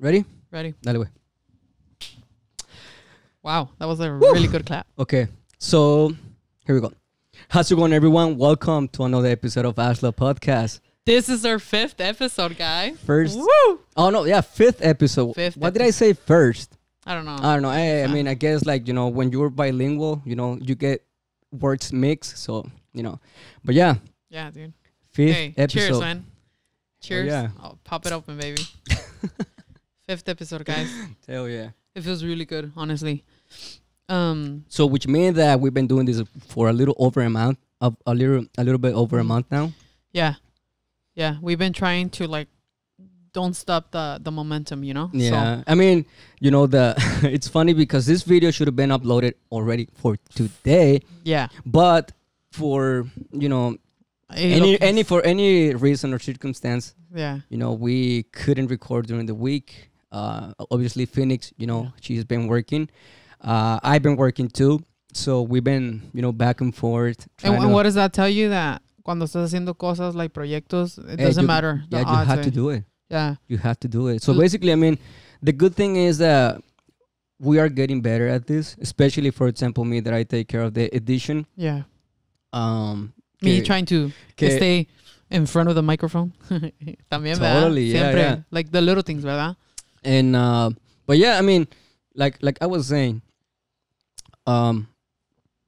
Ready? Ready. Dale, güey. Wow, that was a Woo! really good clap. Okay, so here we go. How's it going, everyone? Welcome to another episode of Ashla Podcast. This is our fifth episode, guy. First. Woo! Oh no, yeah, fifth episode. Fifth. What episode. did I say first? I don't know. I don't know. I, I mean, I guess like you know, when you're bilingual, you know, you get words mixed, so you know. But yeah. Yeah, dude. Fifth episode. Oh, cheers, man. Cheers. Oh, yeah. I'll pop it open, baby. Fifth episode, guys. Hell yeah. It feels really good, honestly. Um. So, which means that we've been doing this for a little over a month, a, a little, a little bit over a month now. Yeah, yeah. We've been trying to like don't stop the the momentum, you know. Yeah, so. I mean, you know, the it's funny because this video should have been uploaded already for today. Yeah, but for you know any any for any reason or circumstance yeah you know we couldn't record during the week uh, obviously, Phoenix, you know, she's been working. Uh, I've been working too. So we've been, you know, back and forth. And, what does that tell you that cuando estás haciendo cosas like proyectos, it eh, doesn't you, matter. Yeah, you have to do eh? it. Yeah. You have to do it. So basically, I mean, the good thing is that we are getting better at this, especially, for example, me that I take care of the edition. Yeah. Um, me trying to stay in front of the microphone. También, totally, Yeah, Siempre. Yeah. Like the little things, ¿verdad? and uh, but yeah, I mean, like like I was saying, um,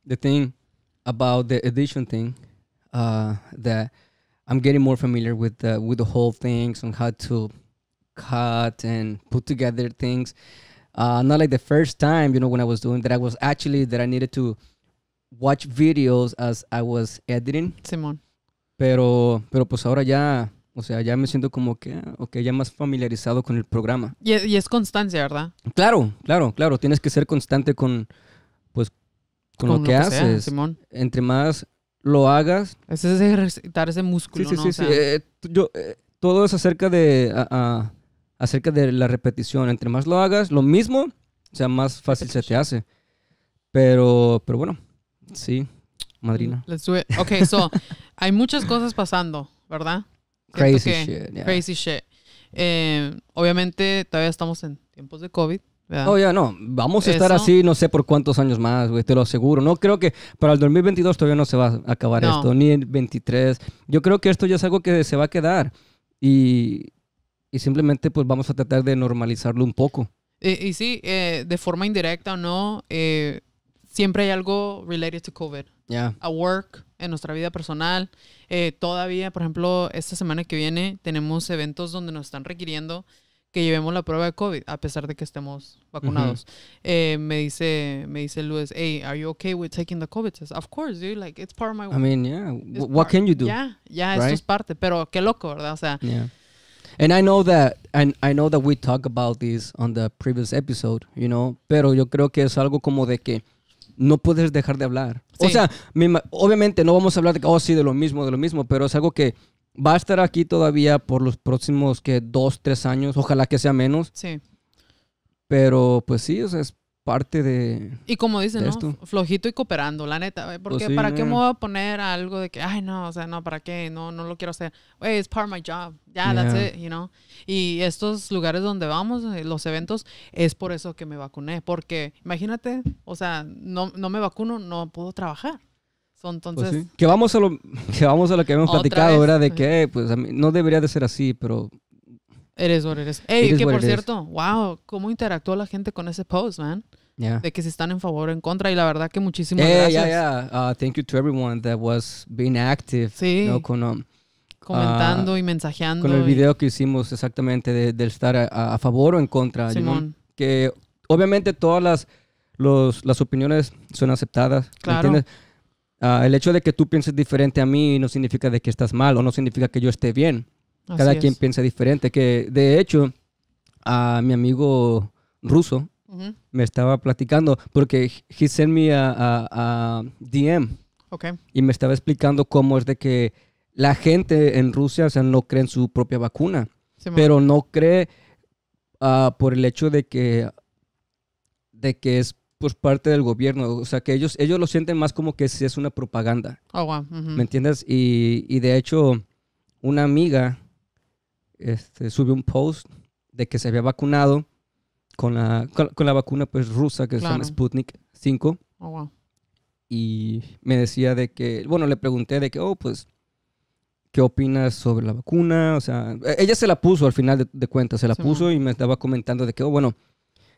the thing about the edition thing, uh, that I'm getting more familiar with the with the whole things on how to cut and put together things. Uh, not like the first time, you know, when I was doing that, I was actually that I needed to watch videos as I was editing. Simón. Pero, pero pues ahora ya O sea, ya me siento como que, ya más familiarizado con el programa. E, y, es constancia, ¿verdad? Claro, claro, claro. Tienes que ser constante con, pues, con, lo, que, haces. Simón. Entre más lo hagas. Es ejercitar ese músculo, sí, sí, Sí, eh, yo, eh, todo es acerca de, acerca de la repetición. Entre más lo hagas, lo mismo, o sea, más fácil se te hace. Pero, pero bueno, sí, madrina. Let's do it. Ok, so, hay muchas cosas pasando, ¿verdad? Crazy shit. Crazy eh, shit. obviamente todavía estamos en tiempos de COVID. Oh, ya no. Vamos a estar así no sé por cuántos años más, güey, te lo aseguro. No creo que para el 2022 todavía no se va a acabar esto, ni el 23. Yo creo que esto ya es algo que se va a quedar y, simplemente pues vamos a tratar de normalizarlo un poco. Eh, y, sí, eh, de forma indirecta o no, siempre hay algo related to COVID a work, en nuestra vida personal. Eh, todavía, por ejemplo, esta semana que viene tenemos eventos donde nos están requiriendo que llevemos la prueba de COVID, a pesar de que estemos vacunados. Eh, me dice, me dice Luis, hey, are you okay with taking the COVID test? Of course, dude, like, it's part of my work. I mean, yeah, what can you do? Yeah, yeah, esto es parte, pero qué loco, ¿verdad? O sea. Yeah. And I know that, and I know that we talked about this on the previous episode, you know, pero yo creo que es algo como de que no puedes dejar de hablar. O sea, obviamente no vamos a hablar de, oh sí, de lo mismo, de lo mismo, pero es algo que va a estar aquí todavía por los próximos, que dos, tres años, ojalá que sea menos. Sí. Pero pues sí, o sea, es parte de. Y como dicen, ¿no? Flojito y cooperando, la neta, Porque pues ¿para qué me voy a poner algo de que, ay, no, o sea, no, ¿para qué? No, no lo quiero hacer. Wey, it's part of my job. Yeah, that's it, you know. Y estos lugares donde vamos, eh, los eventos, es por eso que me vacuné. Porque, imagínate, o sea, no, no me vacuno, no puedo trabajar. Pues entonces. Que vamos a lo que, vamos a que habíamos platicado, era de que, pues, no debería de ser así, pero Eres what eres. Ey, que por cierto, wow, cómo interactuó la gente con ese post, man. De que si están en favor o en contra y la verdad que muchísimas gracias. Yeah, yeah. Uh, thank you to everyone that was being active. Sí. Um, comentando uh, y mensajeando. Con el video que hicimos exactamente del estar a, favor o en contra. Simón. Que obviamente todas las, las opiniones son aceptadas. Claro. Uh, el hecho de que tú pienses diferente a mí no significa de que estás mal o no significa que yo esté bien. Cada quien piensa diferente. Que de hecho, a mi amigo ruso me estaba platicando porque he sent me a, a, DM. Y me estaba explicando cómo es de que la gente en Rusia o sea, no cree en su propia vacuna. pero no cree ah, por el hecho de que, de que es pues, parte del gobierno. O sea, que ellos, ellos lo sienten más como que si es una propaganda. Oh, ¿Me entiendes? Y, y, de hecho, una amiga este, subió un post de que se había vacunado con la, con, la vacuna pues rusa que es se Sputnik 5. Y me decía de que, bueno, le pregunté de que, oh, pues, ¿qué opinas sobre la vacuna? O sea, e-, ella se la puso al final de, cuentas, se la puso y me estaba comentando de que, oh, bueno,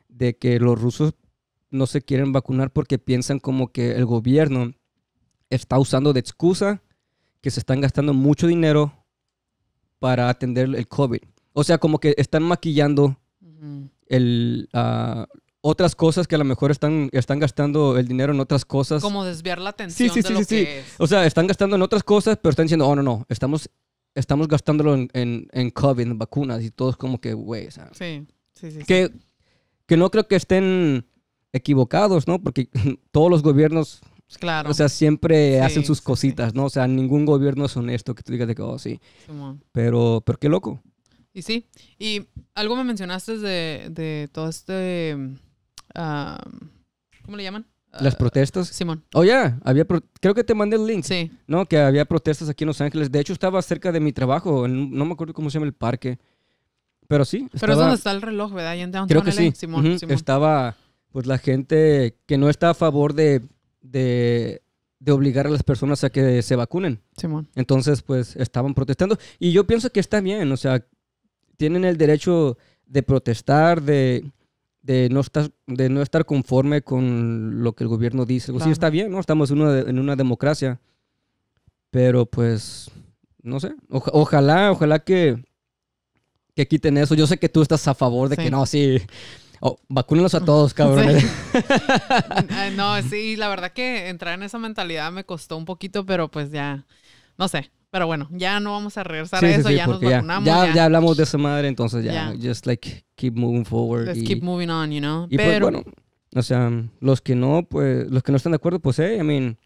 de que los rusos no se quieren vacunar porque piensan como que el gobierno está usando de excusa que se están gastando mucho dinero para atender el COVID. O sea, como que están maquillando el, ah, otras cosas que a lo mejor están, están gastando el dinero en otras cosas. Como desviar la atención sí, sí, de sí, lo sí, O sea, están gastando en otras cosas, pero están diciendo, oh, no, no, estamos, estamos gastándolo en, en, COVID, en vacunas y todos como que, güey, Sí, sí, sí. Que, sí. que no creo que estén equivocados, ¿no? Porque todos los gobiernos pues claro. O sea, siempre hacen sus cositas, ¿no? O sea, ningún gobierno es honesto que te diga de que, oh, sí. Pero, pero qué loco. Y sí. Y algo me mencionaste de, todo este. ¿Cómo le llaman? Las ah, protestas. Simón. Oh, ya. Había Creo que te mandé el link. Sí. No, que había protestas aquí en Los Ángeles. De hecho, estaba cerca de mi trabajo. no me acuerdo cómo se llama el parque. Pero sí. Pero es donde está el reloj, ¿verdad? Ahí en Creo que sí. Simón. Estaba, pues, la gente que no está a favor de de, obligar a las personas a que se vacunen. Simón. Entonces, pues estaban protestando. Y yo pienso que está bien, o sea, tienen el derecho de protestar, de, no estar, de no estar conforme con lo que el gobierno dice. Pues sí, está bien, ¿no? Estamos en una, en una democracia. Pero pues, no sé. ojalá, ojalá que, que quiten eso. Yo sé que tú estás a favor de que no, sí, Oh, vacúnenlos a todos, cabrones. no, sí, la verdad que entrar en esa mentalidad me costó un poquito, pero pues ya, no sé. Pero bueno, ya no vamos a regresar sí, a eso, ya nos vacunamos. Ya, ya, hablamos de esa madre, entonces ya, just like keep moving forward. Just keep moving on, you know. Y pues, bueno, o sea, los que no, pues, los que no están de acuerdo, pues, hey, I mean,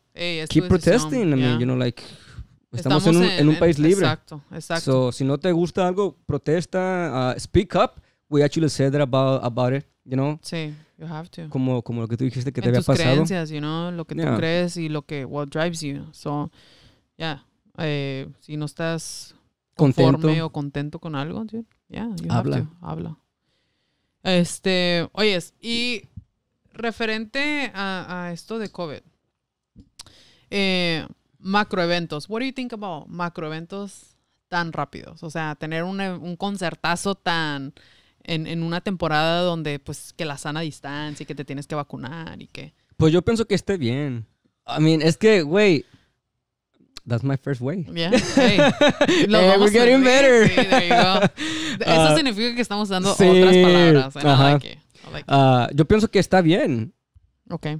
keep protesting, I mean, you know, like, estamos, en, un, en, un, país libre. Exacto, exacto. So, si no te gusta algo, protesta, uh, speak up we actually said that about, about it, you know? Sí, you have to. Como, como lo que tú dijiste que te había pasado. Tus creencias, you know, lo que tú crees y lo que, what drives you. So, yeah, eh, si no estás conforme contento. o contento con algo, dude, yeah, you habla. Have to. Habla. Este, oyes, y referente a, a esto de COVID, eh, macroeventos. What do you think about macroeventos tan rápidos? O sea, tener un, un concertazo tan en, en, una temporada donde, pues, que la sana distancia y que te tienes que vacunar y que... Pues yo pienso que esté bien. I mean, es que, güey, that's my first way. Yeah. Hey. Eh, we're getting better. there you go. Eso ah, significa que estamos dando otras palabras. like it. Ah, yo pienso que está bien. Ok.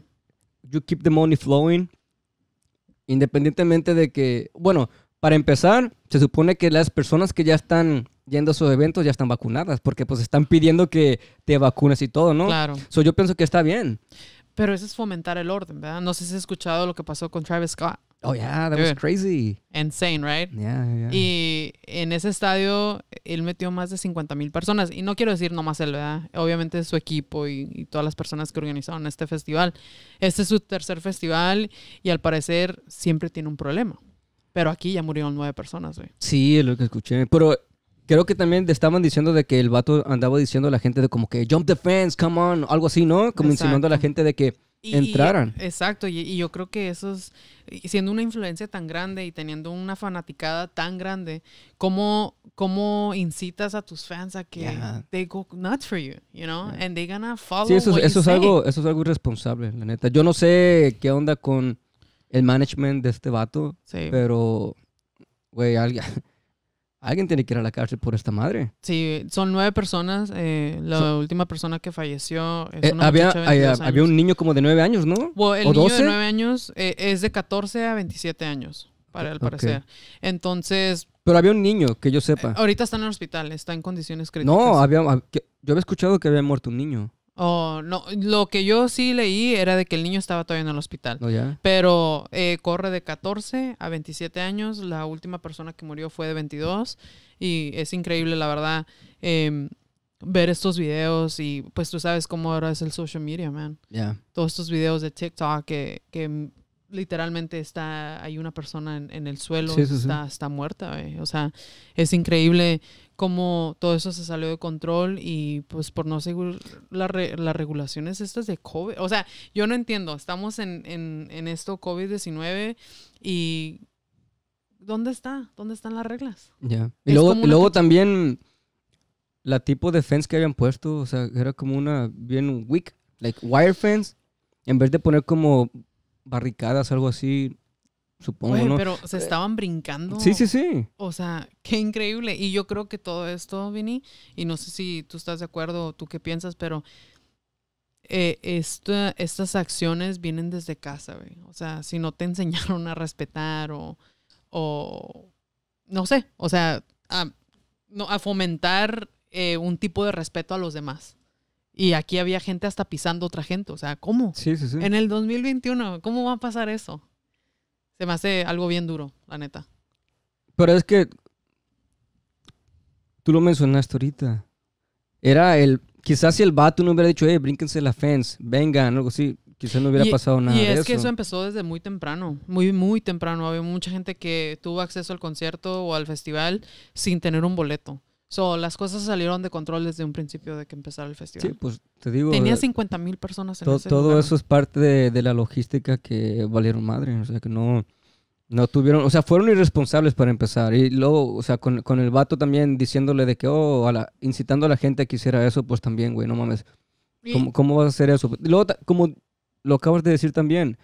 You keep the money flowing. Independientemente de que, bueno, para empezar, se supone que las personas que ya están yendo a esos eventos ya están vacunadas, porque pues están pidiendo que te vacunes y todo, ¿no? Claro. yo pienso que está bien. Pero eso es fomentar el orden, ¿verdad? No sé si has escuchado lo que pasó con Travis Scott. Oh, yeah, that was crazy. Insane, right? Yeah, Y en ese estadio él metió más de 50 mil personas. Y no quiero decir nomás él, ¿verdad? Obviamente su equipo y, todas las personas que organizaron este festival. Este es su tercer festival y al parecer siempre tiene un problema. Pero aquí ya murieron nueve personas, güey. Sí, es lo que escuché. Pero creo que también te estaban diciendo de que el vato andaba diciendo a la gente de como que jump the fence, come on, algo así, ¿no? Como incitando a la gente de que entraran. exacto, y, yo creo que eso es, siendo una influencia tan grande y teniendo una fanaticada tan grande, ¿cómo, cómo incitas a tus fans a que they go nuts for you, you know? And they gonna follow Sí, eso, you es algo, eso es algo irresponsable, la neta. Yo no sé qué onda con el management de este vato. Sí. Pero, güey, alguien, alguien tiene que ir a la cárcel por esta madre. Sí, son nueve personas. Eh, la última persona que falleció es eh, una había, había, un niño como de nueve años, ¿no? el niño de nueve años eh, es de 14 a 27 años, para el parecer. Entonces... Pero había un niño, que yo sepa. ahorita está en el hospital, está en condiciones críticas. No, había, yo había escuchado que había muerto un niño. Oh, no, lo que yo sí leí era de que el niño estaba todavía en el hospital. Oh, Pero eh, corre de 14 a 27 años, la última persona que murió fue de 22 y es increíble, la verdad, em, ver estos videos y pues tú sabes cómo ahora es el social media, man. Todos estos videos de TikTok que, literalmente está, hay una persona en, el suelo, está, está, muerta, eh. o sea, es increíble cómo todo eso se salió de control y pues por no seguir las regulaciones estas de COVID. O sea, yo no entiendo, estamos en, esto COVID-19 y ¿dónde está? ¿Dónde están las reglas? Ya. Y luego, luego también la tipo de fence que habían puesto, o sea, era como una bien weak, like wire fence, en vez de poner como barricadas, algo así, supongo. pero se eh, estaban brincando. Sí, sí, sí. O sea, qué increíble. Y yo creo que todo esto, Vini, y no sé si tú estás de acuerdo o tú qué piensas, pero eh, estas acciones vienen desde casa, güey. O sea, si no te enseñaron a respetar o, o no sé, o sea, a, no, a fomentar eh, un tipo de respeto a los demás. Y aquí había gente hasta pisando otra gente. O sea, ¿cómo? Sí, sí, sí. En el 2021, ¿cómo va a pasar eso? Se me hace algo bien duro, la neta. Pero es que tú lo mencionaste ahorita. Era el. Quizás si el vato no hubiera dicho, hey, la fence, vengan, algo así, quizás no hubiera pasado nada. Y es que eso empezó desde muy temprano, muy, muy temprano. Había mucha gente que tuvo acceso al concierto o al festival sin tener un boleto las cosas salieron de control desde un principio de que empezara el festival. Sí, pues te digo. Tenía 50 eh, mil personas en ese Todo eso es parte de, de, la logística que valieron madre. O sea, que no, no tuvieron. O sea, fueron irresponsables para empezar. Y luego, o sea, con, con el vato también diciéndole de que, oh, la, incitando a la gente a que hiciera eso, pues también, güey, no mames. ¿Cómo, ¿Cómo, vas a hacer eso? luego, como lo acabas de decir también,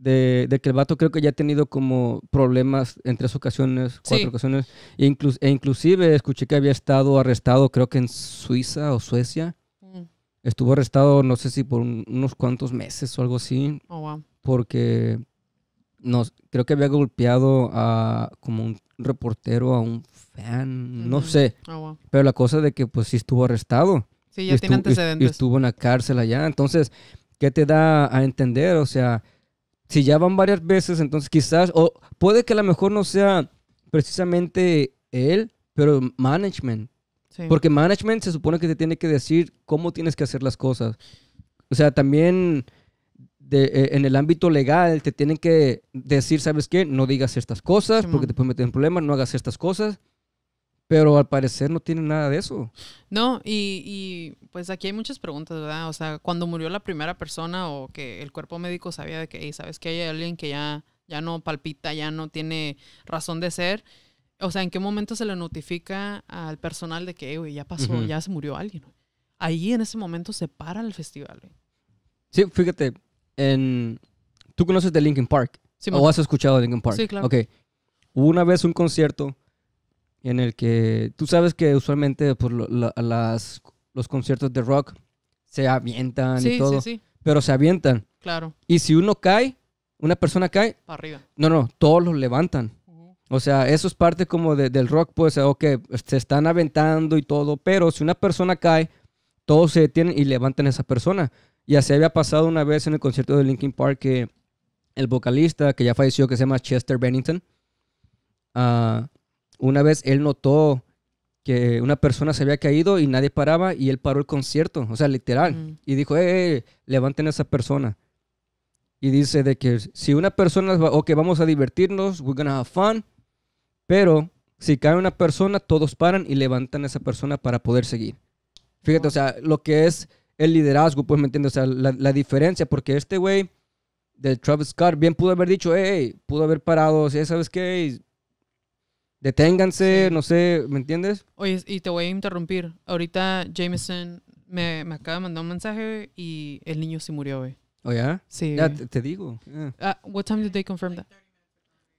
de, que el vato creo que ya ha tenido como problemas en tres ocasiones, cuatro ocasiones. E, e, inclusive escuché que había estado arrestado, creo que en Suiza o Suecia. Mm. Estuvo arrestado, no sé si por unos cuantos meses o algo así. Oh, porque no, creo que había golpeado a como un reportero, a un fan, no sé. Oh, Pero la cosa de que pues sí estuvo arrestado. Sí, ya tiene antecedentes. Y estuvo en la cárcel allá. Entonces, ¿qué te da a entender? O sea, si ya van varias veces, entonces quizás, o puede que a lo mejor no sea precisamente él, pero management. Porque management se supone que te tiene que decir cómo tienes que hacer las cosas. O sea, también eh, en el ámbito legal te tienen que decir, ¿sabes qué? No digas estas cosas porque te pueden meter en problemas, no hagas estas cosas. Pero al parecer no tiene nada de eso. No, y, y, pues aquí hay muchas preguntas, ¿verdad? O sea, cuando murió la primera persona o que el cuerpo médico sabía de que, ¿sabes que hay alguien que ya, ya no palpita, ya no tiene razón de ser? O sea, ¿en qué momento se le notifica al personal de que, güey, ya pasó, ya se murió alguien? Ahí en ese momento se para el festival, Sí, fíjate, en... tú conoces de Linkin Park. Sí, ¿O has escuchado de Linkin Park? Sí, claro. Ok. Hubo una vez un concierto en el que tú sabes que usualmente por pues, las, los conciertos de rock se avientan y todo, sí, pero se avientan. Claro. Y si uno cae, una persona cae, arriba. No, no, todos los levantan. O sea, eso es parte como del rock, pues, eh, ok, se están aventando y todo, pero si una persona cae, todos se detienen y levantan a esa persona. Y se había pasado una vez en el concierto de Linkin Park que el vocalista que ya falleció, que se llama Chester Bennington, ah, una vez él notó que una persona se había caído y nadie paraba y él paró el concierto, o sea, literal, y dijo, eh, eh, levanten a esa persona. Y dice de que si una persona, o que vamos a divertirnos, we're gonna have fun, pero si cae una persona, todos paran y levantan a esa persona para poder seguir. Fíjate, o sea, lo que es el liderazgo, pues, ¿me entiendes? O sea, la, diferencia, porque este güey del Travis Scott bien pudo haber dicho, hey, pudo haber parado, o sea, ¿sabes qué? deténganse, no sé, ¿me entiendes? Oye, y te voy a interrumpir. Ahorita Jameson me, acaba de mandar un mensaje y el niño se murió, hoy. oh, ya? Sí. Ya, te, digo. Yeah. Ah, what time did they confirm that?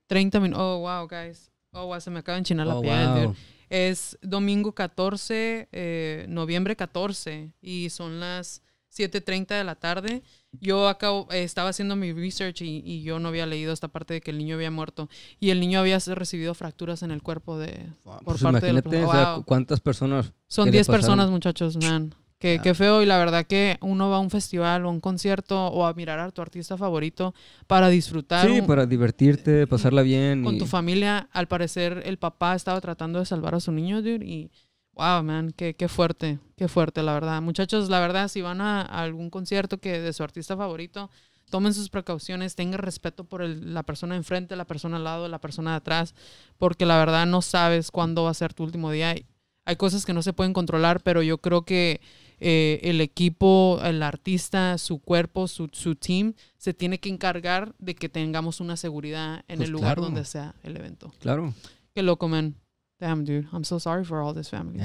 30 minutos. Oh, wow, guys. Oh, wow, se me acaba de enchinar la oh, pierna. Es domingo 14, eh, noviembre 14, y son las 7.30 de la tarde. Yo acabo, estaba haciendo mi research y, yo no había leído esta parte de que el niño había muerto y el niño había recibido fracturas en el cuerpo de por pues parte imagínate, de ¿Cuántas personas? Son 10 personas, muchachos, man. Qué feo y la verdad que uno va a un festival o a un concierto o a mirar a tu artista favorito para disfrutar. Sí, para divertirte, eh, pasarla bien. Con tu familia, al parecer el papá estaba tratando de salvar a su niño, dude, y Wow, man, qué, qué, fuerte, qué fuerte, la verdad. Muchachos, la verdad, si van a, algún concierto que de su artista favorito, tomen sus precauciones, tengan respeto por la persona enfrente, la persona al lado, la persona de atrás, porque la verdad no sabes cuándo va a ser tu último día. Hay cosas que no se pueden controlar, pero yo creo que eh, el equipo, el artista, su cuerpo, su, team, se tiene que encargar de que tengamos una seguridad en pues el lugar donde sea el evento. Claro. Que lo comen damn, dude, I'm so sorry for all these families.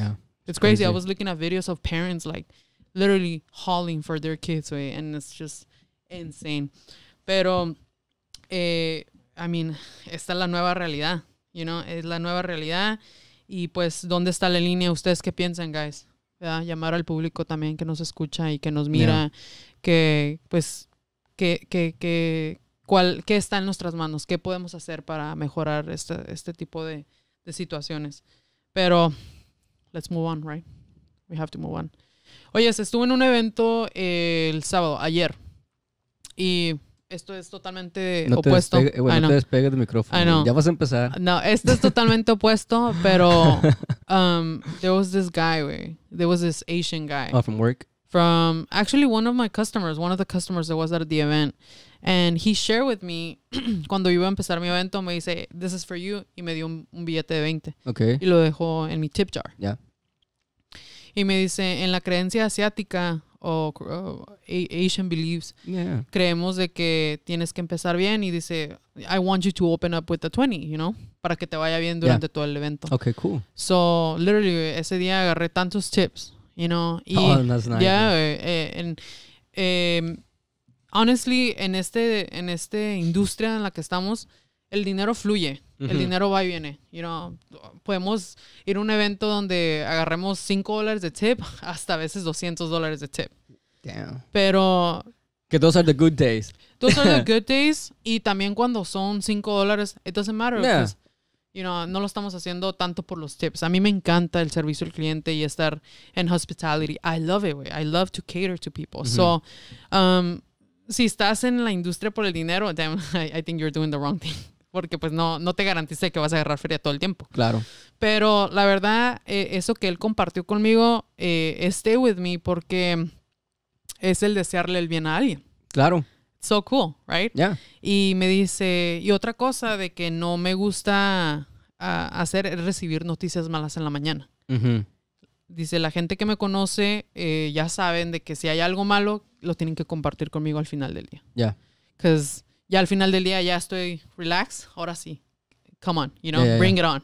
It's, crazy. I was looking at videos of parents like literally hauling for their kids, way, and it's just insane. Pero, eh, I mean, esta es la nueva realidad, you know, es la nueva realidad. Y pues, ¿dónde está la línea? ¿Ustedes qué piensan, guys? ¿Verdad? Llamar al público también que nos escucha y que nos mira, que pues, que, que, que, cuál, qué está en nuestras manos, qué podemos hacer para mejorar este, este tipo de, de situaciones. Pero, let's move on, right? We have to move on. Oye, estuvo en un evento eh, el sábado, ayer. Y esto es totalmente opuesto. no te despegues del micrófono. Ya vas a empezar. No, esto es totalmente opuesto, pero um, there was this guy, güey. There was this Asian guy. Oh, from work from actually one of my customers, one of the customers that was at the event. And he shared with me, cuando iba a empezar mi evento, me dice, this is for you, y me dio un, billete de 20. Y lo dejó en mi tip jar. Yeah. Y me dice, en la creencia asiática o Asian beliefs, creemos de que tienes que empezar bien y dice, I want you to open up with the 20, you know, para que te vaya bien durante todo el evento. Okay, cool. So, literally, ese día agarré tantos tips you know. Y oh, eh, eh, en, em, honestly, en este, en este industria en la que estamos, el dinero fluye, el dinero va y viene, you know. Podemos ir a un evento donde agarremos 5 dólares de tip, hasta a veces 200 dólares de tip. Pero que those are the good days. Those are the good days. Y también cuando son 5 dólares, it doesn't matter you know, no lo estamos haciendo tanto por los tips. A mí me encanta el servicio al cliente y estar en hospitality. I love it, I love to cater to people. So, um, si estás en la industria por el dinero, then I, think you're doing the wrong thing. Porque pues no, no te garantice que vas a agarrar feria todo el tiempo. Claro. Pero la verdad, e, eso que él compartió conmigo, eh, stay with me porque es el desearle el bien a alguien. Claro so cool, right? Yeah. Y me dice, y otra cosa de que no me gusta hacer es recibir noticias malas en la mañana. Dice, la gente que me conoce eh, ya saben de que si hay algo malo, lo tienen que compartir conmigo al final del día. Ya. Yeah. ya al final del día ya estoy relax, ahora sí. Come on, you know, bring it on.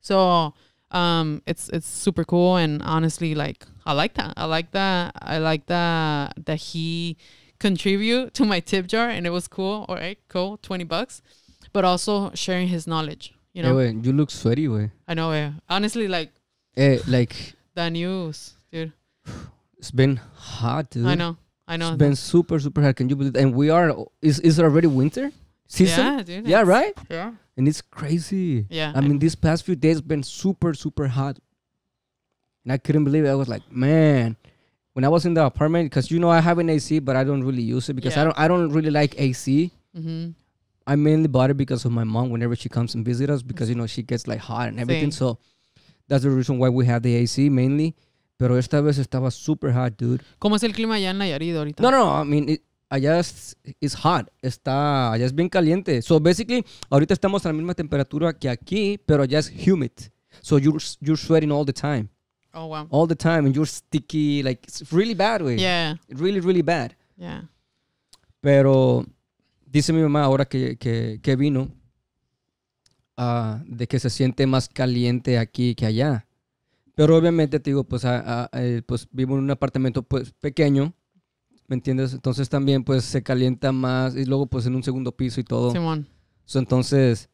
So, um, it's it's super cool and honestly like I like that. I like that. I like that that he contribute to my tip jar and it was cool. All cool, 20 bucks. But also sharing his knowledge, You eh, know, hey, you look sweaty, boy. I know, yeah. Honestly, like, hey, eh, like the news, dude. It's been hot. Dude. I know, I know. It's been super, super hot. Can you believe? It? And we are is is already winter season? Yeah, dude. Yeah, right. Yeah. And it's crazy. Yeah. I, I mean, these past few days been super, super hot, and I couldn't believe it. I was like, man. When I was in the apartment, because you know I have an AC, but I don't really use it because yeah. I don't I don't really like AC. Mm-hmm. I mainly bought it because of my mom whenever she comes and visits us because you know she gets like hot and everything. Sí. So that's the reason why we have the AC mainly. Pero esta vez estaba super hot, dude. ¿Cómo es el clima allá en Nayarit ahorita? No, no, I mean, it, allá es it's hot. Está, allá es bien caliente. So basically, ahorita estamos a la misma temperatura que aquí, pero allá es humid. So you're, you're sweating all the time. Oh, wow. All the time. And you're sticky, like, it's really bad, way. Yeah. Really, really bad. Yeah. Pero Dice mi mamá ahora que, que, vino ah, de que se siente más caliente aquí que allá. Pero obviamente, te digo, pues, ah, ah, eh, pues vivo en un apartamento pues, pequeño, ¿me entiendes? Entonces también pues se calienta más y luego pues en un segundo piso y todo. Simón. entonces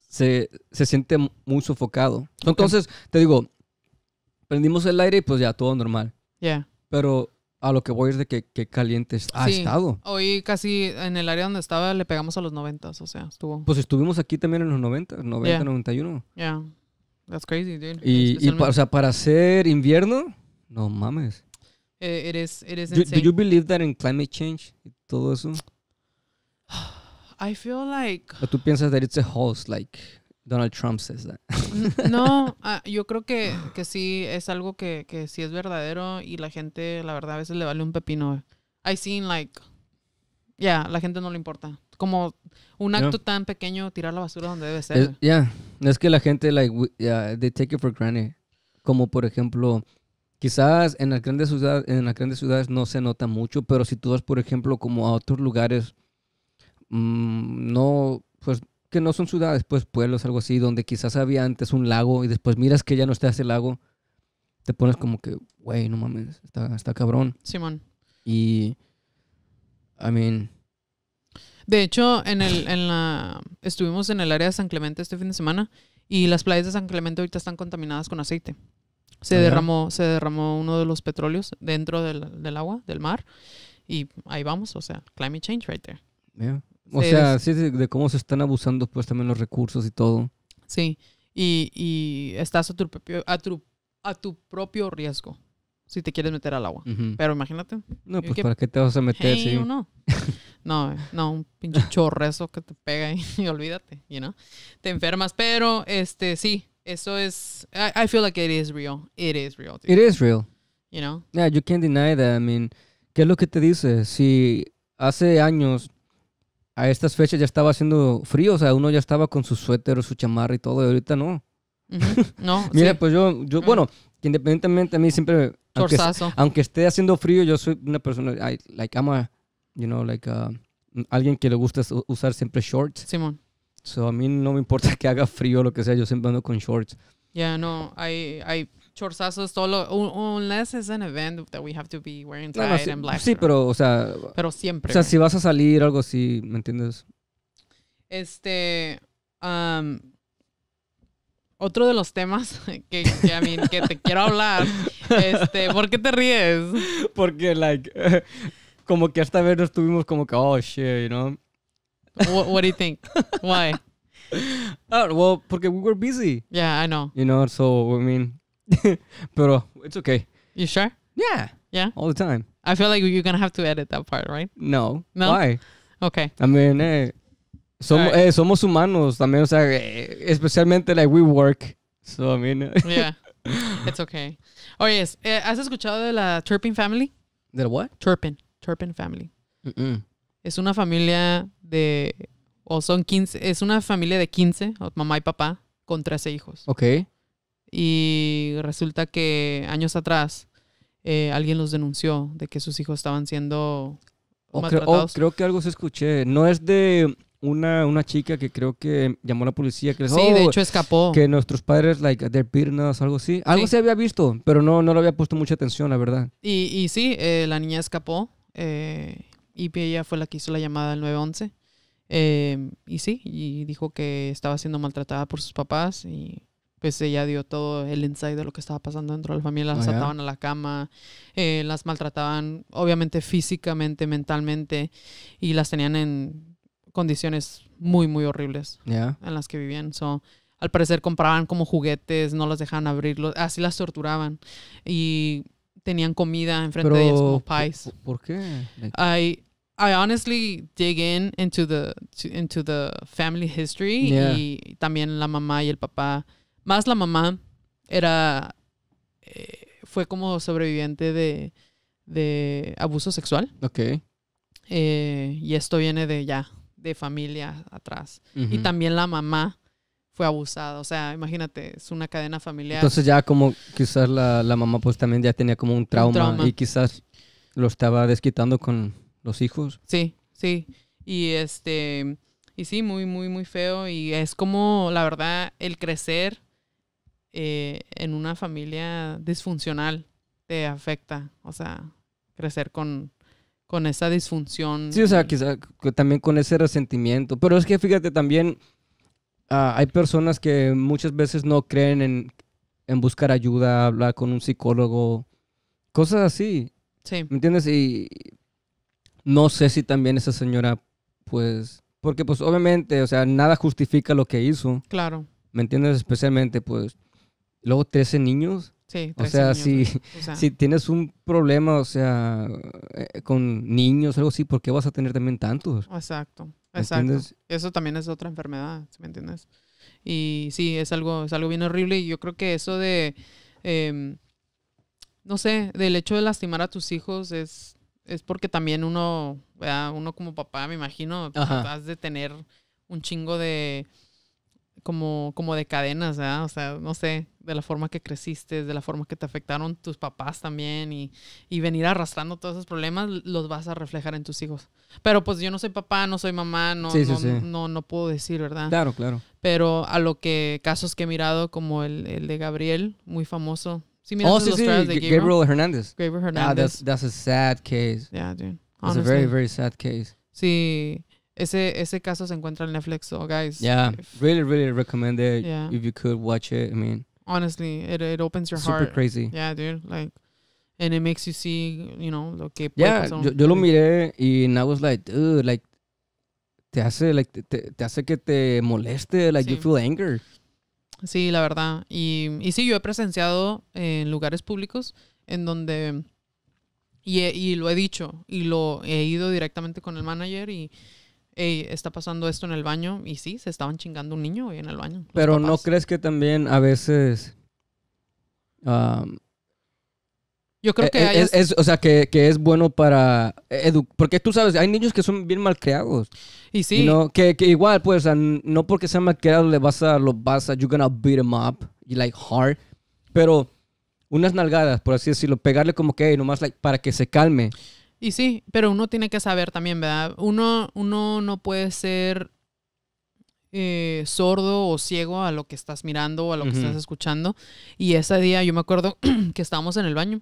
se, se, siente muy sofocado. Entonces, te digo, prendimos el aire y pues ya todo normal. Ya. Pero a lo que voy es de que, que caliente ha estado. Hoy casi en el área donde estaba le pegamos a los 90, o sea, estuvo. Pues estuvimos aquí también en los 90, 90, yeah. 91. Yeah. That's crazy, dude. Y, y o sea, para hacer invierno, no mames. It is, it is do, you believe that in climate change y todo eso? I feel like. tú piensas that it's a host like Donald Trump says that. no, ah, yo creo que, que, sí es algo que, que sí es verdadero y la gente, la verdad, a veces le vale un pepino. I seen like, yeah, la gente no le importa. Como un acto tan pequeño, tirar la basura donde debe ser. Es, es que la gente, like, they take it for granted. Como por ejemplo, quizás en las grandes ciudades, en las grandes ciudades no se nota mucho, pero si tú vas, por ejemplo, como a otros lugares, mm, no, pues que no son ciudades, pues pueblos, algo así, donde quizás había antes un lago y después miras que ya no está ese lago, te pones como que, güey, no mames, está, está cabrón. Simón. Y, I mean... De hecho, en en la, estuvimos en el área de San Clemente este fin de semana y las playas de San Clemente ahorita están contaminadas con aceite. Se ah, derramó, se derramó uno de los petróleos dentro del, del, agua, del mar, y ahí vamos, o sea, climate change right there. Yeah. O sea, sí, de cómo se están abusando pues también los recursos y todo. Sí, y, y estás a tu, a, a tu propio riesgo si te quieres meter al agua. Pero imagínate. No, pues ¿para qué te vas a meter? no. no, no, un pinche chorrezo que te pega y, olvídate, you know? Te enfermas, pero este sí, eso es I, feel like it is real. It is real. It is real. You know? Yeah, you can't deny that. I mean, ¿qué es lo que te dice? Si hace años a estas fechas ya estaba haciendo frío, o sea, uno ya estaba con su suéter, o su chamarra y todo, y ahorita no. No. Mira, pues yo, yo mm. bueno, independientemente a mí siempre, aunque, esté haciendo frío, yo soy una persona, I, like, I'm a, you know, like, uh, alguien que le gusta usar siempre shorts. Simón. So, a mí no me importa que haga frío o lo que sea, yo siempre ando con shorts. yeah, no, I, I chorzazos solo, unless it's an event that we have to be wearing tight and black. Sí, pero, o sea. Pero siempre. O sea, si vas a salir algo así, ¿me entiendes? Este. Um, otro de los temas que, que, I mean, que te quiero hablar. Este, ¿Por qué te ríes? Porque, like, como que esta vez nos tuvimos como que, oh, shit, you know? What, do you think? Why? Ah, well, porque we were busy. Yeah, I know. You know, so, I mean, Pero it's okay. You sure? Yeah. Yeah. All the time. I feel like you're gonna have to edit that part, right? No. No. Why? Okay. I mean, eh, eh, somos, humanos también, o sea, eh, especialmente like we work. So I mean. yeah. It's okay. Oye, eh, ¿has escuchado de la Turpin family? ¿De la what? Turpin. Turpin family. Es una familia de. O son 15. Es una familia de 15, mamá y papá, con 13 hijos. Okay y resulta que años atrás eh, alguien los denunció de que sus hijos estaban siendo maltratados. Creo, que algo se escuché. No es de una, una chica que creo que llamó a la policía. Que sí, de oh, hecho escapó. Que nuestros padres, like, they're pirnas, algo así. Algo se había visto, pero no, no le había puesto mucha atención, la verdad. Y, y sí, eh, la niña escapó. Eh, y ella fue la que hizo la llamada al 911. y sí, y dijo que estaba siendo maltratada por sus papás y pues ella dio todo el insight de lo que estaba pasando dentro de la familia. Las ah, ataban a la cama, eh, las maltrataban, obviamente físicamente, mentalmente, y las tenían en condiciones muy, muy horribles en las que vivían. So, al parecer compraban como juguetes, no las dejaban abrirlos, así las torturaban. Y tenían comida enfrente de ellas como pies. ¿Por, qué? I, I honestly dig in into the, into the family history y también la mamá y el papá más la mamá era. Eh, fue como sobreviviente de, abuso sexual. Eh, y esto viene de ya, de familia atrás. Y también la mamá fue abusada. O sea, imagínate, es una cadena familiar. Entonces ya como quizás la, la mamá pues también ya tenía como un trauma, un trauma, y quizás lo estaba desquitando con los hijos. Sí, sí. Y este, y sí, muy, muy, muy feo. Y es como, la verdad, el crecer eh, en una familia disfuncional te afecta, o sea, crecer con, con esa disfunción. Sí, o sea, quizá también con ese resentimiento, pero es que fíjate también, ah, hay personas que muchas veces no creen en, en buscar ayuda, hablar con un psicólogo, cosas así. Sí. ¿Me entiendes? Y no sé si también esa señora, pues, porque pues obviamente, o sea, nada justifica lo que hizo. Claro. ¿Me entiendes? Especialmente, pues, luego 13 niños. Sí, 13 o sea, niños, si, o sea. si tienes un problema, o sea, eh, con niños, algo así, ¿por qué vas a tener también tantos? Exacto, exacto. Eso también es otra enfermedad, ¿me entiendes? Y sí, es algo, es algo bien horrible y yo creo que eso de, em, no sé, del hecho de lastimar a tus hijos es, es porque también uno, uno como papá, me imagino, capaz de tener un chingo de como, como de cadenas, ¿verdad? O sea, no sé, de la forma que creciste, de la forma que te afectaron tus papás también y, venir arrastrando todos esos problemas, los vas a reflejar en tus hijos. Pero pues yo no soy papá, no soy mamá, no, no, no, puedo decir, ¿verdad? Claro, claro. Pero a lo que casos que he mirado, como el, el de Gabriel, muy famoso. Sí, mira, oh, sí, sí, de Gabriel? Hernández. Gabriel ah, Hernández. Ah, that's, a sad case. Yeah, dude. It's a very, very sad case. Sí. Ese, ese caso se encuentra en Netflix, so guys. Yeah, really, really recommend it. Yeah. If you could watch it, I mean. Honestly, it, it opens your heart. Super crazy. Yeah, dude. Like, and it makes you see, you know, lo que Yo, lo miré y and I was like, dude, like, te hace, like, te, hace que te moleste, like, you feel anger. Sí, la verdad. Y, y sí, yo he presenciado en lugares públicos en donde... Y, y lo he dicho, y lo he ido directamente con el manager y está pasando esto en el baño. Y sí, se estaban chingando un niño hoy en el baño. Pero ¿no crees que también a veces... yo creo e, que e, es, O sea, que, es bueno para... porque tú sabes, hay niños que son bien malcriados. Y sí. que, igual, pues, no porque sean malcriados le vas a... Lo vas a... You're gonna beat them up. like hard. Pero unas nalgadas, por así decirlo. Pegarle como que, nomás para que se calme. Y sí, pero uno tiene que saber también, ¿verdad? Uno, uno no puede ser eh, sordo o ciego a lo que estás mirando o a lo que estás escuchando. Y ese día yo me acuerdo que estábamos en el baño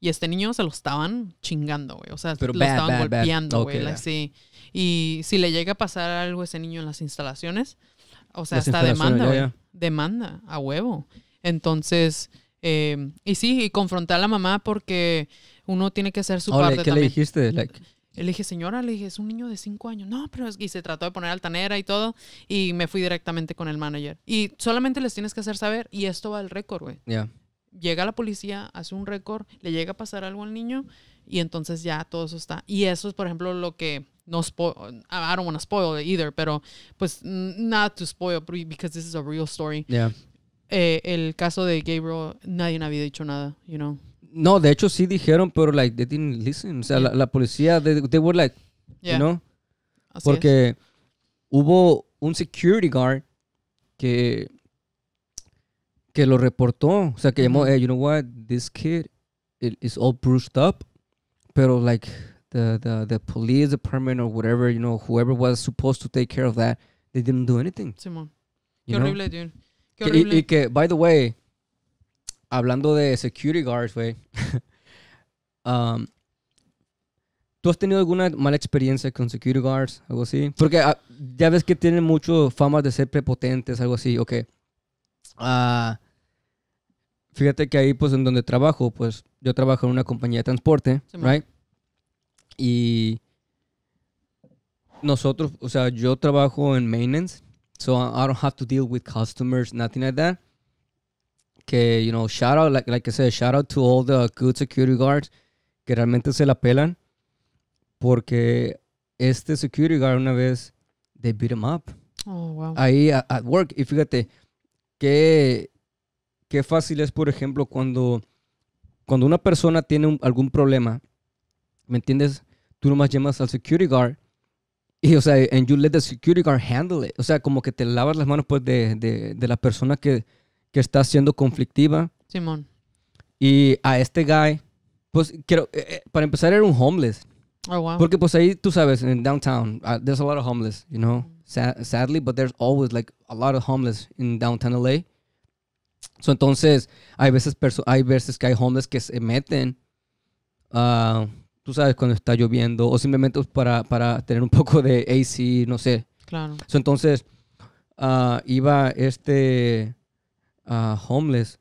y este niño se lo estaban chingando, güey. O sea, lo estaban golpeando, güey. Y si le llega a pasar algo a ese niño en las instalaciones, o sea, está demanda, güey. Demanda, a huevo. Entonces, eh, y sí, y confrontar a la mamá porque uno tiene que hacer su Ole, parte ¿qué le dijiste? Like... Le dije, señora, le dije, es un niño de cinco años. No, pero es... que se trató de poner altanera y todo. Y me fui directamente con el manager. Y solamente les tienes que hacer saber. Y esto va al récord, güey. Ya. Llega la policía, hace un récord, le llega a pasar algo al niño. Y entonces ya todo eso está. Y eso es, por ejemplo, lo que no spoil. I don't want to spoil either, pero pues nada to spoil because this is a real story. Eh, el caso de Gabriel, nadie había dicho nada, you know. No, de hecho sí dijeron, pero like they didn't listen. O sea, la, la policía, they, they, were like, yeah. you know, Así porque es. hubo un security guard que que lo reportó, o sea, que llamó, hey, you know what, this kid it is all bruised up, pero like the, the the police department or whatever, you know, whoever was supposed to take care of that, they didn't do anything. Simón. Qué horrible, dude. Qué horrible. Y, y que by the way, hablando de security guards, güey. Um, ¿Tú has tenido alguna mala experiencia con security guards, algo así? Porque ah, ya ves que tienen mucho fama de ser prepotentes, algo así, ok. Ah, fíjate que ahí, pues, en donde trabajo, pues, yo trabajo en una compañía de transporte, right? Y nosotros, o sea, yo trabajo en maintenance, so I don't have to deal with customers, nothing like that que, you know, shout out, like, like I said, shout out to all the good security guards que realmente se la pelan. Porque este security guard una vez, they beat him up. Oh, wow. Ahí, at, work. Y fíjate, qué, qué fácil es, por ejemplo, cuando, cuando una persona tiene algún problema, ¿me entiendes? Tú nomás llamas al security guard y, o sea, and you let the security guard handle it. O sea, como que te lavas las manos pues de, de, de la persona que que está siendo conflictiva. Simón. Y a este guy, pues quiero, eh, eh, para empezar era un homeless. Oh, wow. Porque pues ahí tú sabes, en downtown, ah, there's a lot of homeless, you know, sadly, but there's always like a lot of homeless in downtown LA. So, entonces, hay veces, hay veces que hay homeless que se meten, ah, tú sabes, cuando está lloviendo, o simplemente para, para tener un poco de AC, no sé. Claro. entonces, ah, iba este homeless.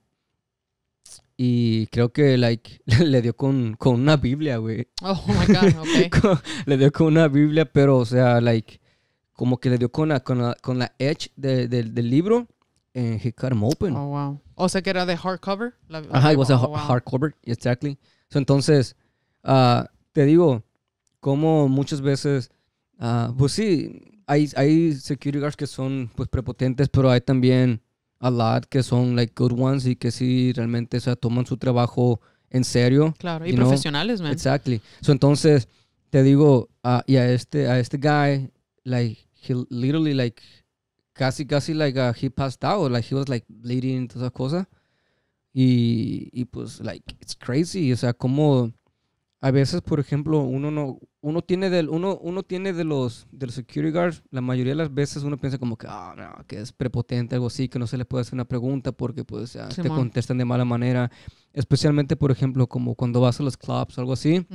Y creo que, like, le dio con, una Biblia, güey. Oh, my God, okay. le dio con una Biblia, pero, o sea, like, como que le dio con la, con la, edge del libro. And eh, he cut him open. Oh, wow. O sea, que era de hardcover. Ajá, it oh, hardcover, exactly. entonces, ah, te digo, como muchas veces, ah, pues sí, hay, hay security guards que son, pues, prepotentes, pero hay también a lot que son like good ones y que si realmente o sea, toman su trabajo en serio. Claro, y profesionales, Exactly. So, entonces, te digo, y a este, a este guy, like, he literally, like, casi, casi, like, uh, he passed out. Like, he was, like, bleeding, todas esas cosas. Y, y pues, like, it's crazy. O sea, como a veces, por ejemplo, uno no, uno tiene del, uno, uno tiene de los, de security guards, la mayoría de las veces uno piensa como ah, que, es prepotente, algo así, que no se le puede hacer una pregunta porque pues ya, te contestan de mala manera. Especialmente, por ejemplo, como cuando vas a los clubs o algo así.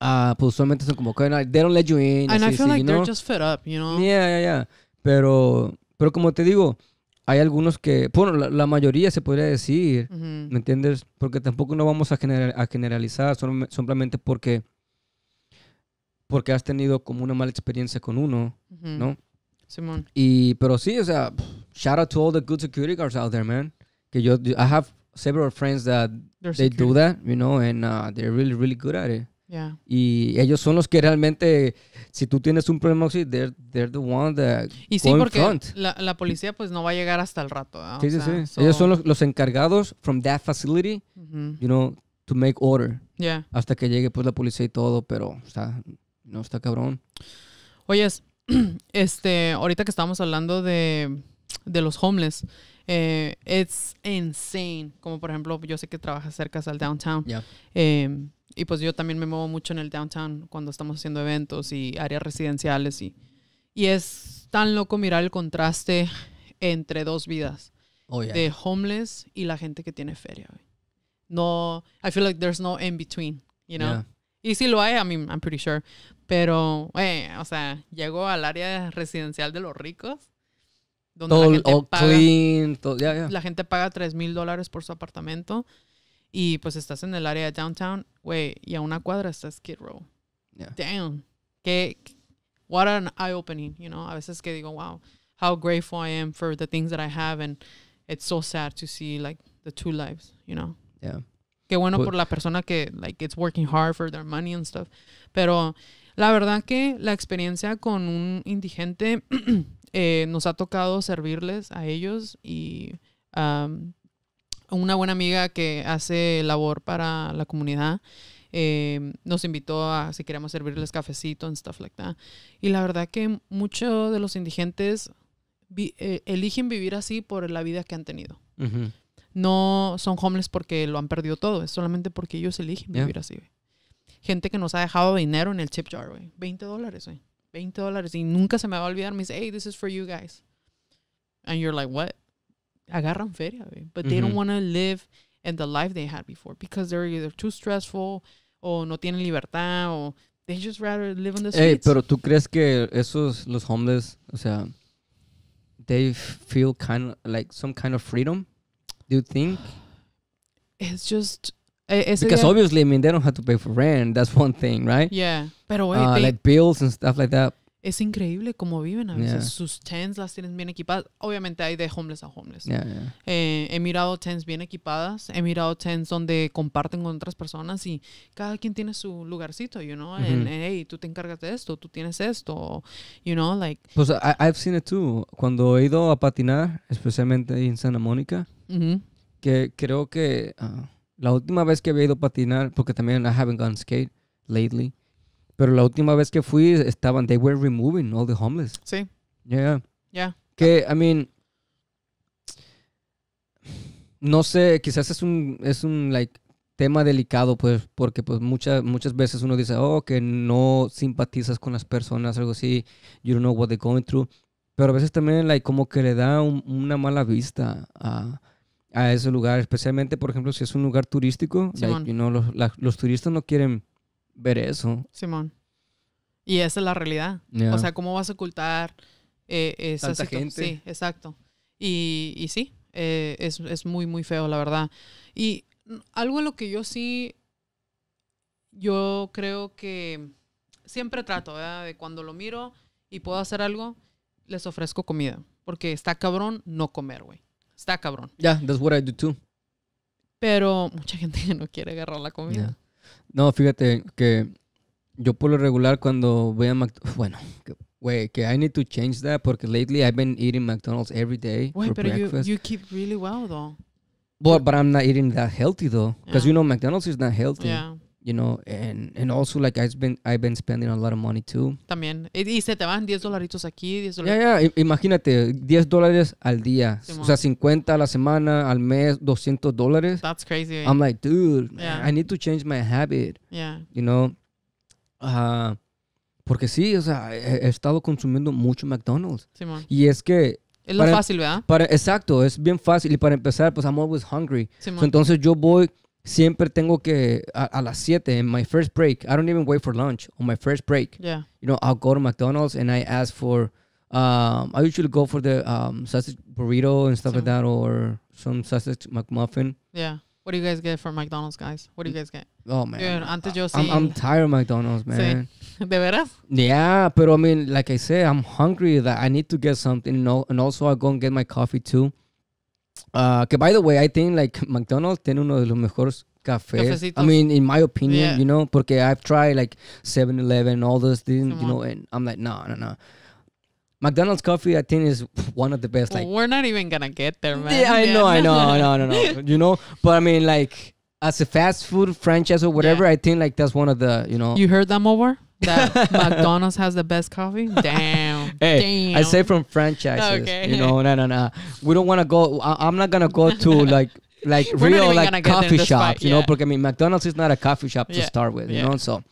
Ah, pues usualmente son como que, no, they don't let you in. así, you know? Yeah, yeah, yeah. Pero, pero como te digo, hay algunos que, bueno, la, mayoría se podría decir, ¿me entiendes? Porque tampoco no vamos a, generalizar son, simplemente porque, porque has tenido como una mala experiencia con uno, ¿no? Simón. Y, pero sí, o sea, shout out to all the good security guards out there, man. Que yo, I have several friends that they do that, you know, and uh, they're really, really good at it. Y ellos son los que realmente, si tú tienes un problema, they're, they're the one that Y sí, porque la, policía pues no va a llegar hasta el rato. Sí, sí, Ellos son los, encargados from that facility, you know, to make order. Hasta que llegue pues la policía y todo, pero no está cabrón. Oye, este, ahorita que estábamos hablando de de los homeless. Eh, it's insane. Como por ejemplo, yo sé que trabajas cerca al downtown. Em, y pues yo también me muevo mucho en el downtown cuando estamos haciendo eventos y áreas residenciales. Y, y es tan loco mirar el contraste entre dos vidas. Oh, de homeless y la gente que tiene feria. No, I feel like there's no in between, you know? Y si lo hay, I mean, I'm pretty sure. Pero, o sea, llego al área residencial de los ricos donde la gente paga, La gente paga 3 mil dólares por su apartamento y pues estás en el área de downtown, güey, y a una cuadra está Skid Row. Yeah. Damn. Que, what an eye-opening, you know? A veces que digo, wow, how grateful I am for the things that I have and it's so sad to see, like, the two lives, you know? Yeah. Qué bueno pues por la persona que, like, it's working hard for their money and stuff. Pero la verdad que la experiencia con un indigente Eh, nos ha tocado servirles a ellos y una buena amiga que hace labor para la comunidad em, nos invitó a si queremos servirles cafecito and stuff like that. Y la verdad que muchos de los indigentes eh, eligen vivir así por la vida que han tenido. No son homeless porque lo han perdido todo, es solamente porque ellos eligen vivir así. Gente que nos ha dejado dinero en el chip jar, 20 dólares, 20 dólares. Y nunca se me va a olvidar. Me dice, hey, this is for you guys. And you're like, what? Agarran feria, babe. But mm -hmm. they don't want to live in the life they had before because they're either too stressful o no tienen libertad o they just rather live on the streets. Hey, pero tú crees que esos, los homeless, o sea, they feel kind of like some kind of freedom? Do you think? It's just Eh, obviously, pay for rent. That's one thing, right? Yeah. Pero, uh, bills and stuff like that. Es increíble cómo viven a veces. Sus tents las tienen bien equipadas. Obviamente hay de homeless a homeless. Eh, he mirado tents bien equipadas. He mirado tents donde comparten con otras personas y cada quien tiene su lugarcito, you know. Mm hey, tú te encargas de esto, tú tienes esto, you know, like. Pues I've seen it too. Cuando he ido a patinar, especialmente en Santa Mónica, que creo que... Uh, la última vez que había ido a patinar, porque también I haven't gone skate lately, pero la última vez que fui estaban, they were removing all the homeless. Sí. Yeah. Yeah. Que, I mean, no sé, quizás es un, es un, like, tema delicado, pues, porque pues muchas, muchas veces uno dice, oh, que no simpatizas con las personas, algo así, you don't know what they're going through. Pero a veces también, like, como que le da una mala vista a a ese lugar, especialmente, por ejemplo, si es un lugar turístico, y no los, turistas no quieren ver eso. Simón. Y esa es la realidad. O sea, ¿cómo vas a ocultar eh, esa gente. Sí, exacto. Y, sí, eh, es, es, muy, muy feo, la verdad. Y algo en lo que yo sí, yo creo que siempre trato, ¿verdad? De cuando lo miro y puedo hacer algo, les ofrezco comida. Porque está cabrón no comer, güey. Está cabrón. Yeah, that's what I do too. Pero mucha gente no quiere agarrar la comida. No, fíjate que yo por lo regular cuando voy a McDonald's, bueno, güey, que, I need to change that porque lately I've been eating McDonald's every day Wait, for You, you keep really well though. But, but I'm not eating that healthy though, because you know McDonald's is not healthy you know, and and also like I've been I've been spending a lot of money too. También. Y se te van 10 dolaritos aquí, 10 dólares. Yeah, yeah. Imagínate, 10 dólares al día. o sea, 50 a la semana, al mes, 200 dólares. That's crazy. Eh. I'm like, dude, I need to change my habit. Yeah. You know. ah porque sí, o sea, he, estado consumiendo mucho McDonald's. Simón. Y es que es lo fácil, ¿verdad? Para, exacto, es bien fácil. Y para empezar, pues I'm always hungry. entonces yo voy siempre tengo que, a, a las 7, en my first break, I don't even wait for lunch. On my first break, yeah. you know, I'll go to McDonald's and I ask for, um, I usually go for the um, sausage burrito and stuff so, like that or some sausage McMuffin. Yeah. What do you guys get from McDonald's, guys? What do you guys get? Oh man, Dude, antes yo sí. I'm, I'm, tired of McDonald's, man. Sí. ¿De veras? Yeah, but I mean, like I said, I'm hungry. That I need to get something, and, all, and also I go and get my coffee too. Uh, que by the way, I think like McDonald's tiene uno de los mejores cafés. Cafecitos. I mean, in my opinion, Yeah. you know, porque I've tried like 7-Eleven, all those things, you know, and I'm like, no, no, no. McDonald's coffee, I think, is one of the best. Like, We're not even gonna get there, man. yeah, I know, I know, no, no, no. You know, but I mean, like, as a fast food franchise or whatever, I think like that's one of the, you know, You heard that, over that McDonald's has the best coffee. Damn. Hey, Damn. I say from franchises. Okay. You know, no, no, no. We don't want to go. I, am not gonna go to like like We're real like coffee shops. You know, because I mean, McDonald's is not a coffee shop yeah. to start with. You know, so.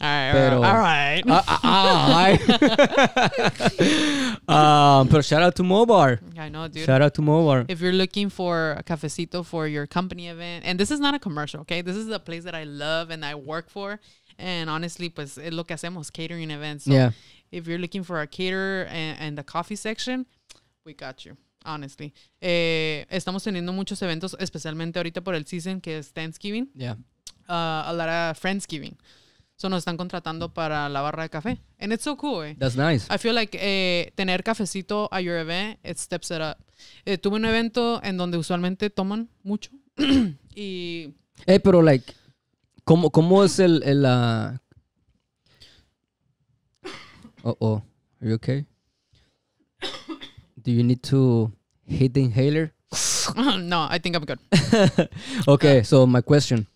All right, pero, all right. Uh, uh, ah, all ah, ah, right. um, but shout out to Mobar. I know, dude. Shout out to Mobar. If you're looking for a cafecito for your company event, and this is not a commercial, okay? This is a place that I love and I work for. And honestly, pues es lo que hacemos, catering events. So yeah. if you're looking for a caterer and, and the coffee section, we got you honestly. Eh, estamos teniendo muchos eventos, especialmente ahorita por el season que es Thanksgiving. Yeah. Ah, a lot of Friendsgiving. So nos están contratando para la barra de café. And it's so cool, eh? That's nice. I feel like eh, tener cafecito a your event, it steps it up. Eh, tuve un evento en donde usualmente toman mucho y... Eh, pero like ¿Cómo, cómo es el, el uh... Oh, oh. Are you okay? Do you need to hit the inhaler? no, I think I'm good. okay, ah. so my question.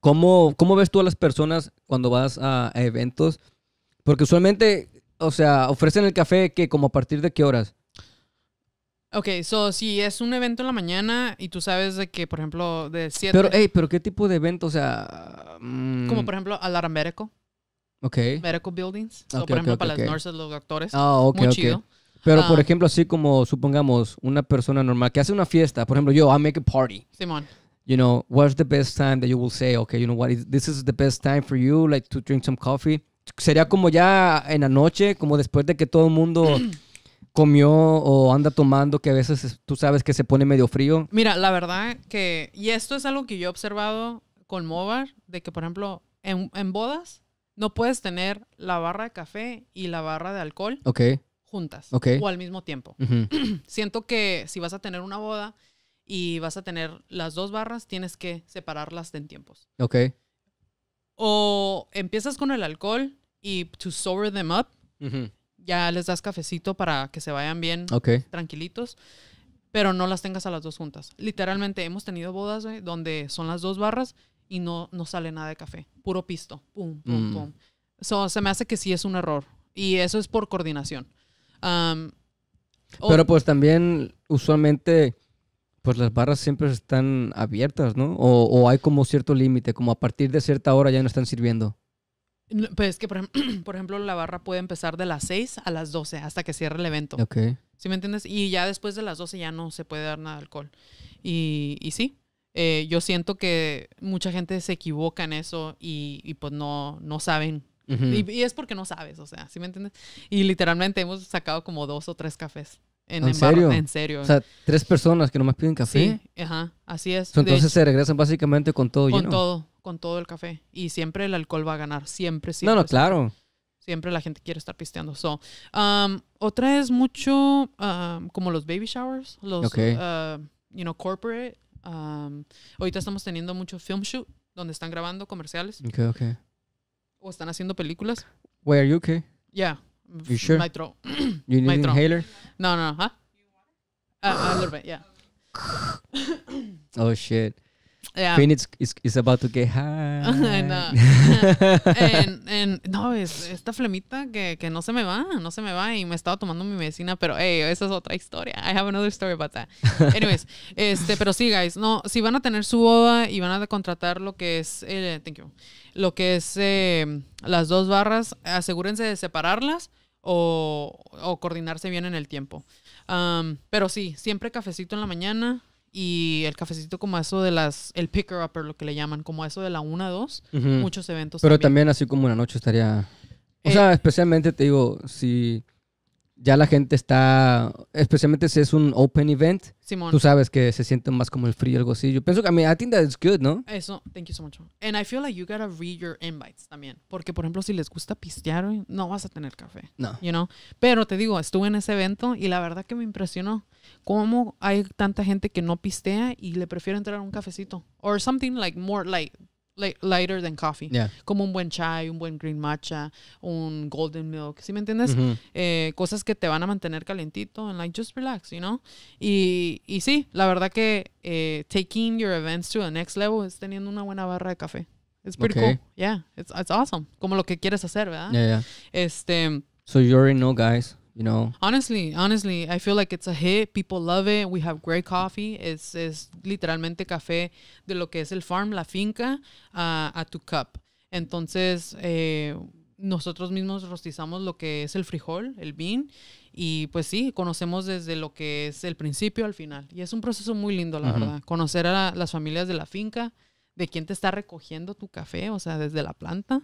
¿Cómo, ves tú a las personas cuando vas a, a eventos? Porque usualmente, o sea, ofrecen el café que como a partir de qué horas? Ok, so si es un evento en la mañana y tú sabes de que, por ejemplo, de 7... Pero, hey, ¿pero qué tipo de evento? O sea... Mm. Como, por ejemplo, al Medical. Ok. Medical Buildings. o por ejemplo, para las nurses, los doctores. Ah, ok, Muy chido. Pero, por ah. ejemplo, así como, supongamos, una persona normal que hace una fiesta. Por ejemplo, yo, I make a party. Simón. You know, what's the best time that you will say, okay, you know what, this is the best time for you, like, to drink some coffee? Sería como ya en la noche, como después de que todo el mundo... comió o anda tomando que a veces tú sabes que se pone medio frío? Mira, la verdad que, y esto es algo que yo he observado con Mobar, de que por ejemplo en, bodas no puedes tener la barra de café y la barra de alcohol juntas o al mismo tiempo. Siento que si vas a tener una boda y vas a tener las dos barras, tienes que separarlas en tiempos. Ok. O empiezas con el alcohol y to sober them up ya les das cafecito para que se vayan bien, tranquilitos, pero no las tengas a las dos juntas. Literalmente hemos tenido bodas donde son las dos barras y no, no sale nada de café, puro pisto, pum, pum, mm. pum. se me hace que sí es un error y eso es por coordinación. pero pues también usualmente pues las barras siempre están abiertas, ¿no? o hay como cierto límite, como a partir de cierta hora ya no están sirviendo. Pues es que, por, ejemplo, la barra puede empezar de las 6 a las 12 hasta que cierre el evento. Ok. ¿Sí me entiendes? Y ya después de las 12 ya no se puede dar nada de alcohol. Y, y sí, eh, yo siento que mucha gente se equivoca en eso y, y pues no, no saben. y, es porque no sabes, o sea, ¿sí me entiendes? Y literalmente hemos sacado como dos o tres cafés. En, serio? en serio. O sea, tres personas que nomás piden café. Sí, ajá, así es. Entonces se regresan básicamente con todo lleno. Con todo, con todo el café. Y siempre el alcohol va a ganar. Siempre, siempre. No, no, claro. Siempre la gente quiere estar pisteando. So, um, otra es mucho um, como los baby showers, los, uh, you know, corporate. Um, ahorita estamos teniendo mucho film shoot donde están grabando comerciales. Okay, okay. O están haciendo películas. Wait, are you okay? Yeah. You sure? My you need inhaler? No, no, no. Ah, ah, a little bit, yeah. oh, shit. Yeah. Phoenix is, is, about to get high. no. es esta flemita que, que, no se me va, no se me va y me estaba tomando mi medicina, pero hey, esa es otra historia. I have another story about that. Anyways, este, pero sí, guys, no, si van a tener su boda y van a contratar lo que es, eh, lo que es em, las dos barras, asegúrense de separarlas o, o coordinarse bien en el tiempo. Um, pero sí, siempre cafecito en la mañana, y el cafecito como eso de las, el picker upper, lo que le llaman, como eso de la 1 a 2, muchos eventos. Pero también. así como una noche estaría... O eh, sea, especialmente te digo, si ya la gente está, especialmente si es un open event, tú sabes que se sienten más como el frío, algo así. Yo pienso que, I I think that good, ¿no? Eso, thank you so much. And I feel like you gotta read your invites también. Porque, por ejemplo, si les gusta pistear, no vas a tener café. No. You know? Pero te digo, estuve en ese evento y la verdad que me impresionó cómo hay tanta gente que no pistea y le prefiere entrar a un cafecito. Or something like more, like, lighter than coffee. Como un buen chai, un buen green matcha, un golden milk, ¿sí me entiendes? Eh, cosas que te van a mantener calentito and like just relax, you know? Y, y sí, la verdad que eh, taking your events to the next level es teniendo una buena barra de café. It's pretty cool. Yeah, it's, it's awesome. Como lo que quieres hacer, ¿verdad? Yeah, Este... So you already know, guys honestly honestly i feel like it's a hit people love it we have great coffee es, literalmente café de lo que es el farm la finca ah, a tu cup entonces eh, nosotros mismos rostizamos lo que es el frijol el bean y pues sí conocemos desde lo que es el principio al final y es un proceso muy lindo la verdad conocer a las familias de la finca de quién te está recogiendo tu café, o sea, desde la planta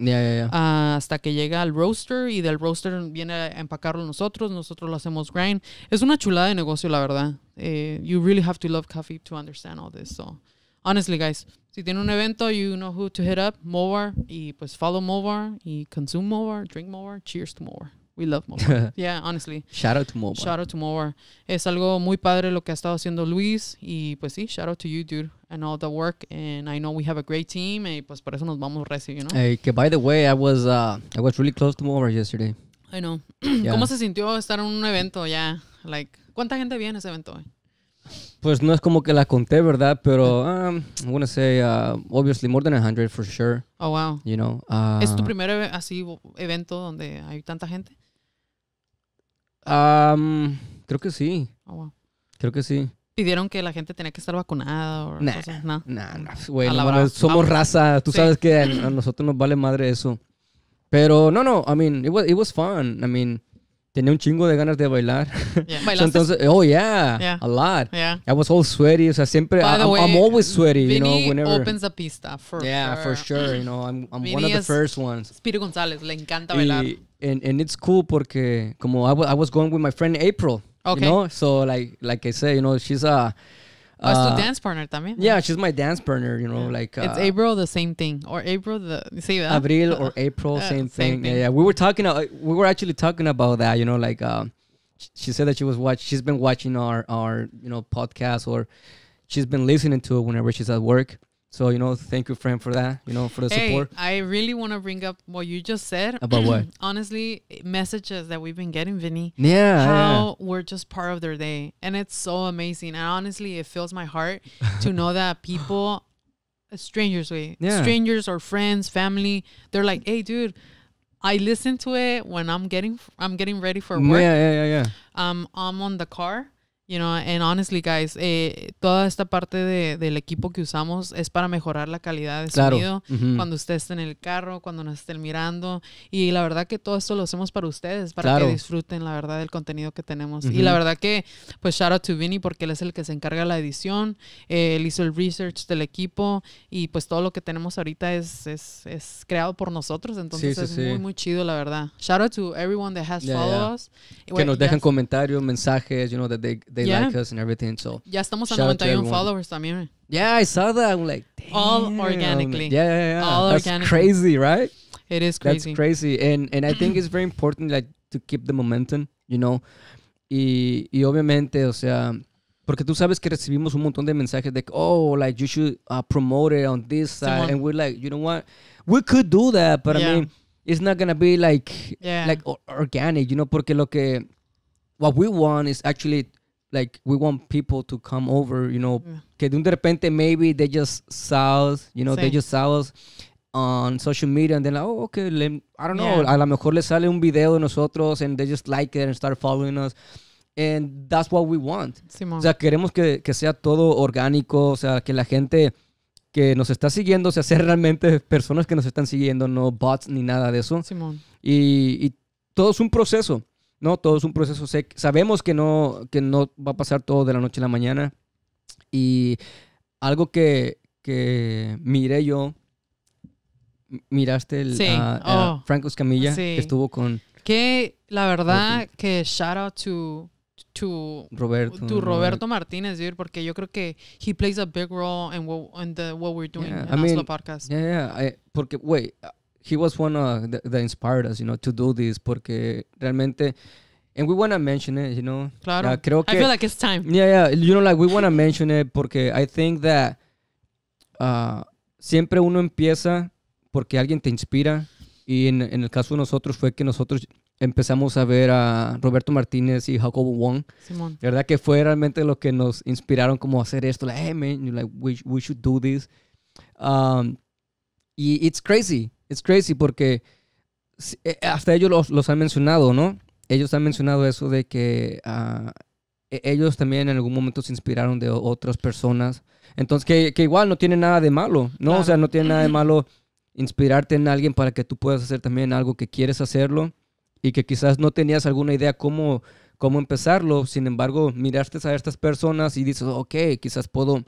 hasta que llega al roaster y del roaster viene a empacarlo nosotros, nosotros lo hacemos grain, Es una chulada de negocio, la verdad. Eh, you really have to love coffee to understand all this. So, honestly, guys, si tiene un evento, you know who to hit up, Movar, y pues follow Movar, y consume Movar, drink Movar, cheers to Movar. We love yeah, honestly. Shout out to Mowar. Shout out to Es algo muy padre lo que ha estado haciendo Luis. Y pues sí, shout out to you, dude, and all the work. And I know we have a great team. Y pues por eso nos vamos recibiendo. you know? Hey, que by the way, I was, uh, I was really close to Mover yesterday. I know. ¿Cómo se sintió estar en un evento ya? Like, ¿cuánta gente viene a ese evento? hoy? Pues no es como que la conté, ¿verdad? Pero um, I'm gonna say, uh, obviously, more than 100 for sure. Oh, wow. You know. ¿Es tu uh, primer e, así evento donde hay tanta gente? creo que sí. Oh, creo que sí. ¿Pidieron que la gente tenía que estar vacunada No, pues, no, no, somos ah, raza. Tú sabes que a, nosotros nos vale madre eso. Pero no, no, I mean, it was, it was fun. I mean, tenía un chingo de ganas de bailar. entonces, oh yeah, a lot. I was all sweaty. O sea, siempre, I'm always sweaty, you know, whenever. opens a pista, for Yeah, for sure, you know, I'm, one of the first ones. Espíritu González, le encanta bailar. Y, and, it's cool porque, como I, was going with my friend April, okay. you know, so like, like I said, you know, she's a... Oh, it's uh, ah, dance partner también. Yeah, she's my dance partner, you know, yeah. like. Uh, it's April, the same thing. Or April, the. same. that? or April, uh, same, same thing. thing. Yeah, yeah. We were talking, uh, we were actually talking about that, you know, like, uh, she said that she was watch, she's been watching our, our, you know, podcast or she's been listening to it whenever she's at work. So you know, thank you, friend, for that. You know, for the hey, support. I really want to bring up what you just said about what. Honestly, messages that we've been getting, Vinny. Yeah. How yeah. we're just part of their day, and it's so amazing. And honestly, it fills my heart to know that people, uh, strangers, way, yeah. strangers or friends, family, they're like, "Hey, dude." I listen to it when I'm getting I'm getting ready for work. Yeah, yeah, yeah, yeah. Um, I'm on the car You know, and honestly, guys, eh, toda esta parte del equipo que usamos es para mejorar la calidad de sonido cuando usted esté en el carro, cuando nos estén mirando. Y la verdad que todo esto lo hacemos para ustedes, para que disfruten, la verdad, del contenido que tenemos. Y la verdad que, pues, shout out to Vinny porque él es el que se encarga de la edición, eh, él hizo el research del equipo y, pues, todo lo que tenemos ahorita es, creado por nosotros. Entonces, es muy, muy chido, la verdad. Shout out to everyone that has followed us. Que nos dejan comentarios, mensajes, you know, that they yeah. like us and everything. So yeah, estamos at 91 followers también. Eh. Yeah, I saw that. I'm like, Damn. all organically. Yeah, yeah, yeah. All That's organically. crazy, right? It is crazy. That's crazy, and and I think it's very important like to keep the momentum, you know. Y, y obviamente, o sea, Porque tú sabes que recibimos un montón de mensajes de, oh, like, you should uh, promote it on this side. Someone. And we're like, you know what? We could do that, but yeah. I mean, it's not going to be like, yeah. like organic, you know, porque lo que, what we want is actually like we want people to come over, you know, que de un repente maybe they just saw us, you know, they just saw us on social media and then oh, okay, I don't know, a lo mejor les sale un video de nosotros and they just like it and start following us. And that's what we want. Simón. O sea, queremos que, que sea todo orgánico, o sea, que la gente que nos está siguiendo, o sea, realmente personas que nos están siguiendo, no bots ni nada de eso. Simón. Y, y todo es un proceso. No, todo es un proceso. Sabemos que no, que no va a pasar todo de la noche a la mañana. Y algo que, que miré yo, miraste el sí. Oh. Franco Escamilla, que estuvo con... Que la verdad que shout out to, to Roberto, Martínez, porque yo creo que he plays a big role in what, in the, what we're doing podcast. Eh, porque, güey, he was one of the, that inspired us, you know, to do this, porque realmente. And we want to mention it, you know. Claro. creo que, I feel like it's time. Yeah, yeah. You know, like we want to mention it porque I think that uh, siempre uno empieza porque alguien te inspira. Y en, el caso de nosotros fue que nosotros empezamos a ver a Roberto Martínez y Jacob Wong. Simón. ¿Verdad? Que fue realmente lo que nos inspiraron como a hacer esto. Like, hey, man, like, we, we should do this. Um, y it's crazy. Es crazy porque eh, hasta ellos los, han mencionado, ¿no? Ellos han mencionado eso de que ah, e-, ellos también en algún momento se inspiraron de otras personas. Entonces, que, igual no tiene nada de malo, ¿no? O sea, no tiene nada de malo inspirarte en alguien para que tú puedas hacer también algo que quieres hacerlo y que quizás no tenías alguna idea cómo, cómo empezarlo. Sin embargo, miraste a estas personas y dices, ok, quizás puedo,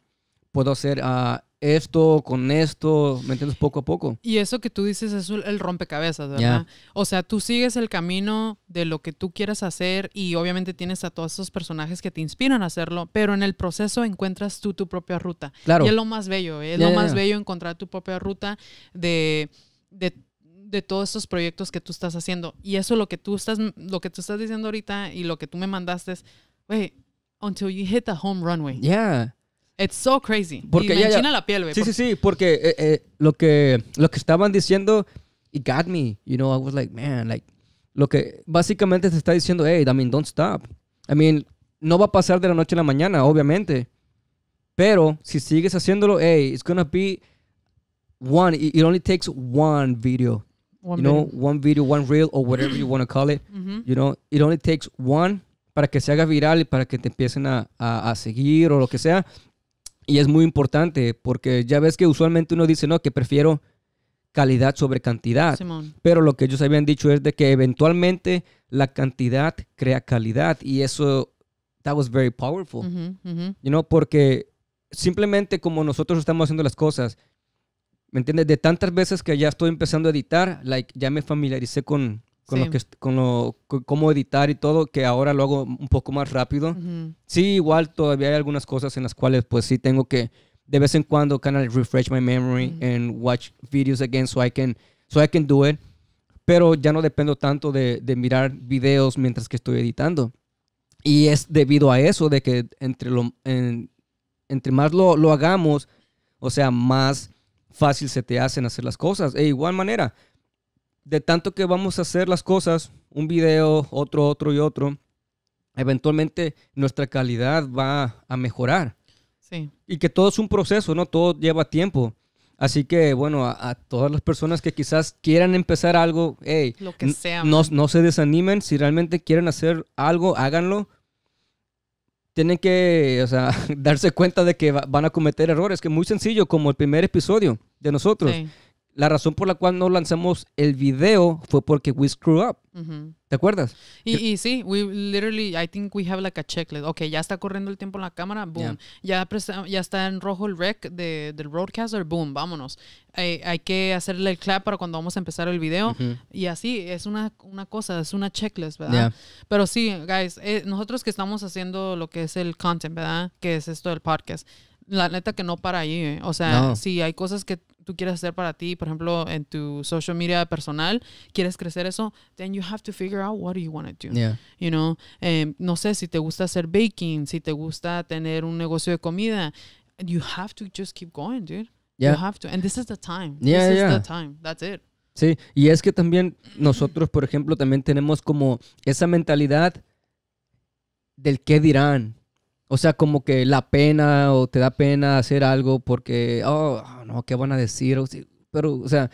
puedo hacer a ah, esto con esto, ¿me entiendes? Poco a poco. Y eso que tú dices es el rompecabezas, ¿verdad? O sea, tú sigues el camino de lo que tú quieres hacer y obviamente tienes a todos esos personajes que te inspiran a hacerlo, pero en el proceso encuentras tú tu propia ruta. Claro. Y es lo más bello, ¿eh? es lo más bello encontrar tu propia ruta de, de todos esos proyectos que tú estás haciendo. Y eso lo que tú estás, lo que tú estás diciendo ahorita y lo que tú me mandaste es, güey, until you hit the home runway. Yeah. It's so crazy. Porque y la piel, Sí, sí, sí, porque eh, eh, lo, que, lo que estaban diciendo, it got me. You know, I was like, man, like, lo que básicamente se está diciendo, hey, I mean, don't stop. I mean, no va a pasar de la noche a la mañana, obviamente. Pero si sigues haciéndolo, hey, it's gonna be one, it only takes one video. One you know, one video, one reel, or whatever you want to call it. Mm-hmm. You know, it only takes one para que se haga viral y para que te empiecen a, a, a seguir o lo que sea. Y es muy importante porque ya ves que usualmente uno dice, no, que prefiero calidad sobre cantidad. Pero lo que ellos habían dicho es de que eventualmente la cantidad crea calidad y eso, that was very powerful. You know, porque simplemente como nosotros estamos haciendo las cosas, ¿me entiendes? De tantas veces que ya estoy empezando a editar, like, ya me familiaricé con con lo que con lo, cómo editar y todo, que ahora lo hago un poco más rápido. Sí, igual todavía hay algunas cosas en las cuales pues sí tengo que de vez en cuando kind refresh my memory and watch videos again so I can so I can do it, pero ya no dependo tanto de, mirar videos mientras que estoy editando. Y es debido a eso de que entre lo en, entre más lo, lo hagamos, o sea, más fácil se te hacen hacer las cosas. E igual manera, de tanto que vamos a hacer las cosas, un video, otro, otro y otro, eventualmente nuestra calidad va a mejorar. Sí. Y que todo es un proceso, ¿no? Todo lleva tiempo. Así que, bueno, a, todas las personas que quizás quieran empezar algo, Lo que sea, no, se desanimen. Si realmente quieren hacer algo, háganlo tienen que darse cuenta de que van a cometer errores, que es muy sencillo, como el primer episodio de nosotros. Sí la razón por la cual no lanzamos el video fue porque we screw up. ¿Te acuerdas? Y, sí, we literally, I think we have like a checklist. Ok, ya está corriendo el tiempo en la cámara, boom. Ya, ya está en rojo el rec del broadcaster, boom, vámonos. Eh, hay, que hacerle el clap para cuando vamos a empezar el video. Y así, es una, una, cosa, es una checklist, ¿verdad? Pero sí, guys, eh, nosotros que estamos haciendo lo que es el content, ¿verdad? Que es esto del podcast la neta que no para ahí. ¿eh? O sea, si hay cosas que tú quieres hacer para ti, por ejemplo, en tu social media personal, quieres crecer eso, then you have to figure out what do you want to do. You know, em, no sé si te gusta hacer baking, si te gusta tener un negocio de comida, you have to just keep going, dude. You have to. And this is the time. this is the time. That's it. Sí, y es que también nosotros, por ejemplo, también tenemos como esa mentalidad del qué dirán. O sea, como que la pena o te da pena hacer algo porque, oh, no, ¿qué van a decir? Pero, o sea,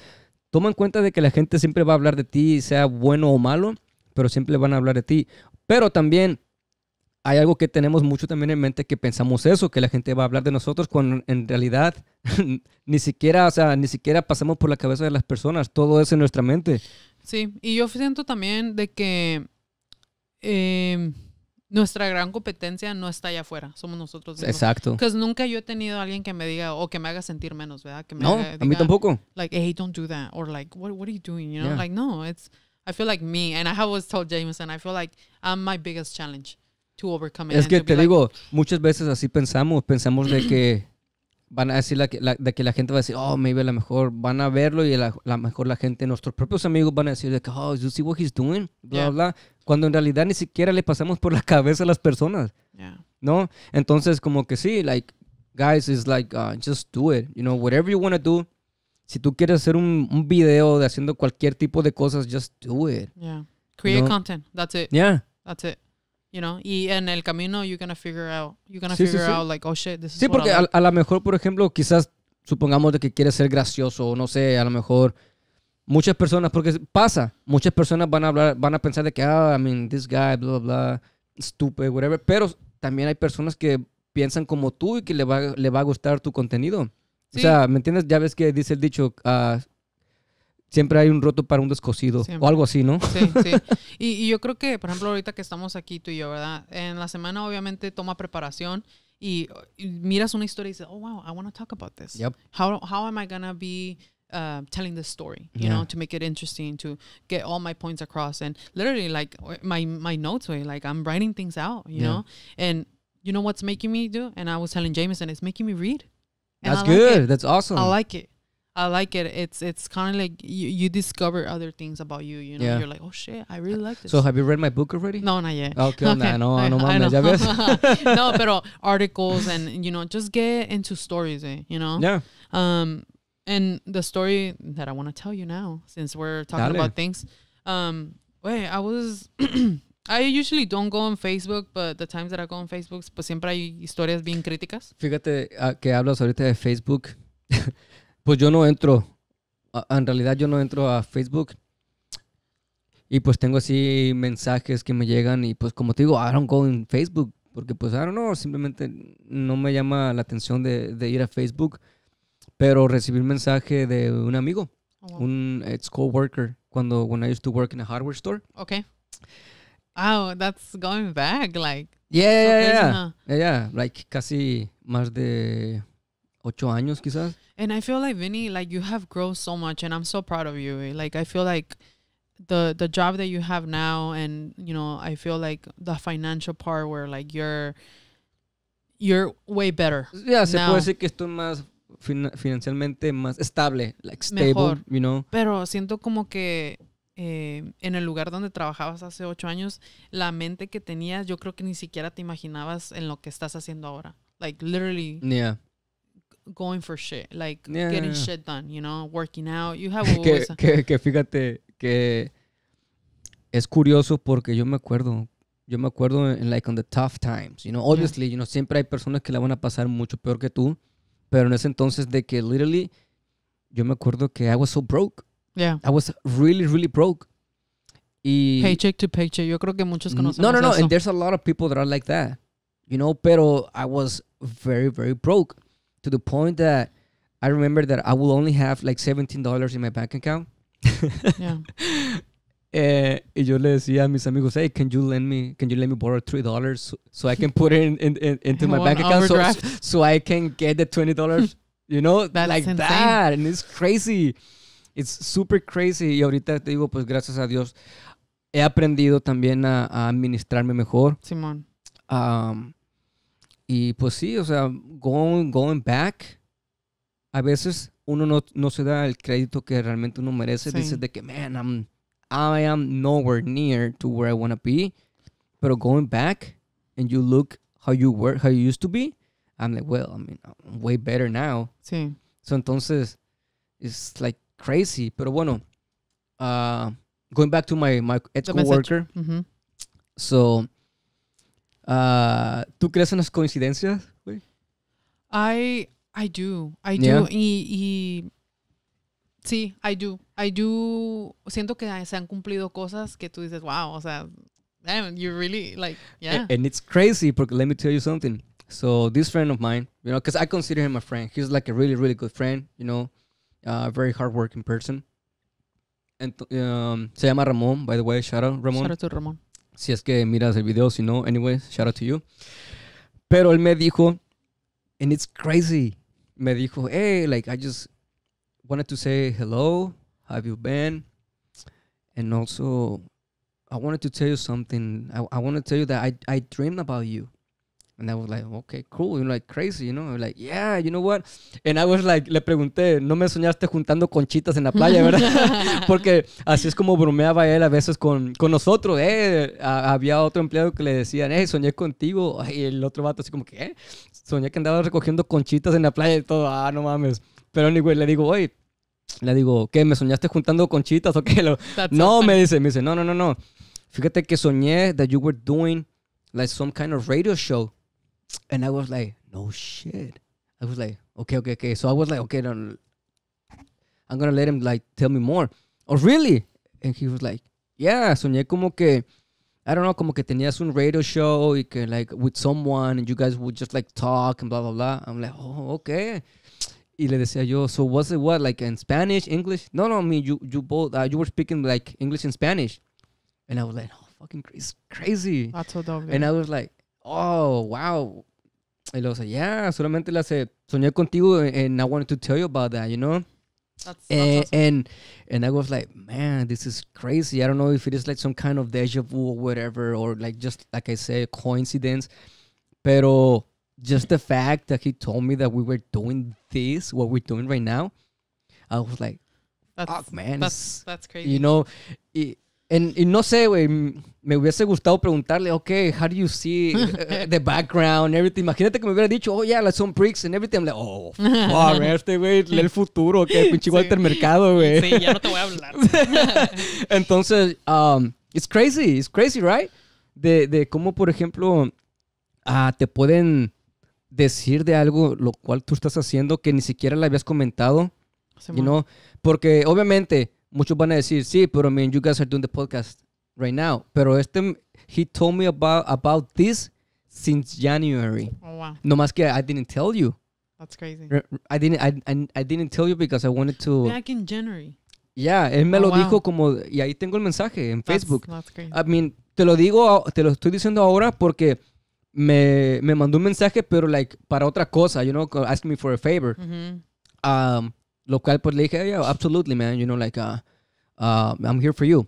toma en cuenta de que la gente siempre va a hablar de ti, sea bueno o malo, pero siempre van a hablar de ti. Pero también hay algo que tenemos mucho también en mente que pensamos eso, que la gente va a hablar de nosotros cuando en realidad ni siquiera, o sea, ni siquiera pasamos por la cabeza de las personas, todo es en nuestra mente. Sí, y yo siento también de que... Em, nuestra gran competencia no está allá afuera, somos nosotros Exacto. Porque nunca yo he tenido a alguien que me diga o que me haga sentir menos, ¿verdad? Que no, a mí tampoco. Like, hey, don't do that. Or like, what, what are you doing? You know, like, no, it's, I feel like me. And I have always told Jameson, I feel like I'm my biggest challenge to overcome. It es que te digo, muchas veces así pensamos, pensamos de que van a decir la, de que la gente va a decir, oh, maybe a lo mejor van a verlo y la, mejor la gente, nuestros propios amigos van a decir oh, you see what he's doing? Blah, blah, bla cuando en realidad ni siquiera le pasamos por la cabeza a las personas, ¿no? Entonces, como que sí, like, guys, it's like, uh, just do it, you know, whatever you want to do. Si tú quieres hacer un, un, video de haciendo cualquier tipo de cosas, just do it. Yeah. Create content, that's it. Yeah. That's it. You know, y en el camino you're gonna figure out, you're gonna to figure out like, oh shit, this is Sí, porque a, a lo mejor, por ejemplo, quizás supongamos de que quieres ser gracioso, no sé, a lo mejor muchas personas, porque pasa, muchas personas van a hablar, van a pensar de que, ah, I mean, this guy, blah, blah, blah, stupid, whatever. Pero también hay personas que piensan como tú y que le va, le va a gustar tu contenido. O sea, ¿me entiendes? Ya ves que dice el dicho, ah, siempre hay un roto para un descosido o algo así, ¿no? Sí, sí. Y, yo creo que, por ejemplo, ahorita que estamos aquí tú y yo, ¿verdad? En la semana obviamente toma preparación y, miras una historia y dices, oh, wow, I want to talk about this. Yep. How, how am I going to be uh, telling the story, you yeah. know, to make it interesting, to get all my points across, and literally like uh, my my notes way, like I'm writing things out, you yeah. know, and you know what's making me do? And I was telling Jameson, it's making me read. And That's good. That's awesome. I like it. I like it. It's it's kind of like you, you discover other things about you. You know, yeah. you're like, oh shit, I really like this. So have you read my book already? No, not yet. Okay, okay. Oh, no, I, I, no, pero articles and you know, just get into stories, eh, you know. Yeah. Um, And the story that I want to tell you now, since we're talking Dale. about things, um, wait, I was. I usually don't go on Facebook, but the times that I go Facebook, pues siempre hay historias bien críticas. Fíjate ah, que hablas ahorita de Facebook. pues yo no entro, ah, en realidad yo no entro a Facebook. Y pues tengo así mensajes que me llegan y pues como te digo, I don't go en Facebook. Porque pues, no, simplemente no me llama la atención de, de ir a Facebook. Pero recibí un mensaje de un amigo, oh, un ex coworker, cuando when I used to work in a hardware store. Okay. Oh, that's going back, like. Yeah, yeah, yeah. yeah, yeah. Like casi más de ocho años, quizás. And I feel like Vinny, like you have grown so much, and I'm so proud of you. Like I feel like the the job that you have now, and you know, I feel like the financial part where like you're you're way better. Yeah, se puede decir que estoy más financialmente más estable, like stable, Mejor. you know. Pero siento como que eh, en el lugar donde trabajabas hace ocho años, la mente que tenías, yo creo que ni siquiera te imaginabas en lo que estás haciendo ahora. Like, literally. Yeah. Going for shit. Like, getting shit done, you know, working out. You have que, que, que fíjate que es curioso porque yo me acuerdo yo me acuerdo en like on the tough times, you know, obviously, you know, siempre hay personas que la van a pasar mucho peor que tú, pero en ese entonces de que literally, yo me acuerdo que I was so broke. Yeah. I was really, really broke. paycheck to paycheck. Yo creo que muchos conocen No, no, no. And there's a lot of people that are like that. You know, pero I was very, very broke to the point that I remember that I will only have like $17 in my bank account. yeah. Eh, y yo le decía a mis amigos, hey, can you lend me, can you lend me borrow three dollars so, I can put it in, into my bank account so, I can get the twenty you know, like that, and it's crazy, it's super crazy. Y ahorita te digo, pues gracias a Dios he aprendido también a, administrarme mejor. Simón. Um, y pues sí, o sea, going, going back, a veces uno no, se da el crédito que realmente uno merece. Dices de que, man, I'm I am nowhere near to where I want to be. But going back and you look how you were, how you used to be, I'm like, well, I mean, I'm way better now. Sí. So entonces, it's like crazy. Pero bueno, uh, going back to my, my ex coworker. Mm -hmm. So, uh, ¿tú crees en las coincidencias? I, I do. I do. Yeah. Y, y, sí, I do. I do, siento que se han cumplido cosas que tú dices, wow, o sea, damn, you really, like, yeah. And it's crazy, porque let me tell you something. So this friend of mine, you know, because I consider him a friend. He's like a really, really good friend, you know, uh, very hardworking person. And, um, se llama Ramón, by the way, shout out Ramón. Shout out to Ramón. Si es que miras el video, si no, anyways, shout out to you. Pero él me dijo, and it's crazy, me dijo, hey, like, I just wanted to say hello, have you been? And also, I wanted to tell you something. I, I want to tell you that I, I dreamed about you. And I was like, okay, cool. You're like crazy, you know? Like, yeah, you know what? And I was like, le pregunté, no me soñaste juntando conchitas en la playa, ¿verdad? Porque así es como bromeaba él a veces con, con nosotros, ¿eh? había otro empleado que le decía, eh, soñé contigo. Y el otro vato así como que, ¿Eh? Soñé que andaba recogiendo conchitas en la playa y todo. Ah, no mames. Pero, güey, anyway, le digo, oye, le digo, ¿qué? ¿Me soñaste juntando conchitas o qué? no, me dice, me dice, no, no, no, no. Fíjate que soñé that you were doing like some kind of radio show. And I was like, no shit. I was like, okay, okay, okay. So I was like, okay, no, I'm gonna let him like tell me more. Oh, really? And he was like, yeah, soñé como que, I don't know, como que tenías un radio show y que like with someone and you guys would just like talk and blah, blah, blah. I'm like, oh, okay. y le decía yo, so what's it what, like in Spanish, English? No, no, I mean, you, you both, uh, you were speaking like English and Spanish. And I was like, oh, fucking crazy. crazy. That's so dumb. And I was like, oh, wow. Y luego, yeah, solamente la hace, eh, soñé contigo eh, and I wanted to tell you about that, you know? That's, that's and, eh, awesome. and and I was like, man, this is crazy. I don't know if it is like some kind of deja vu or whatever, or like just like I said, coincidence. Pero just the fact that he told me that we were doing this, what we're doing right now, I was like, fuck, man. That's, crazy. You know, and y no sé, güey, me hubiese gustado preguntarle, okay, how do you see eh, the background, everything. Imagínate que me hubiera dicho, oh, yeah, like some pricks and everything. I'm like, oh, fuck, este güey lee el futuro, que okay, pinche Walter Mercado, güey. Sí, ya no te voy a hablar. Entonces, um, it's crazy, it's crazy, right? De, de cómo, por ejemplo, ah, te pueden decir de algo lo cual tú estás haciendo que ni siquiera le habías comentado. Sí, Porque obviamente muchos van a decir, sí, pero I mean, you guys are doing the podcast right now. Pero este, he told me about, about this since January. Oh, no más que I didn't tell you. That's crazy. I didn't, I, didn't tell you because I wanted to. Back in January. Yeah, él me oh, lo dijo como, y ahí tengo el mensaje en Facebook. That's I mean, te lo digo, te lo estoy diciendo ahora porque me, mandó un mensaje, pero like para otra cosa, you know, asking me for a favor. Um, lo cual pues le dije, yeah, absolutely, man, you know, like, uh, uh, I'm here for you.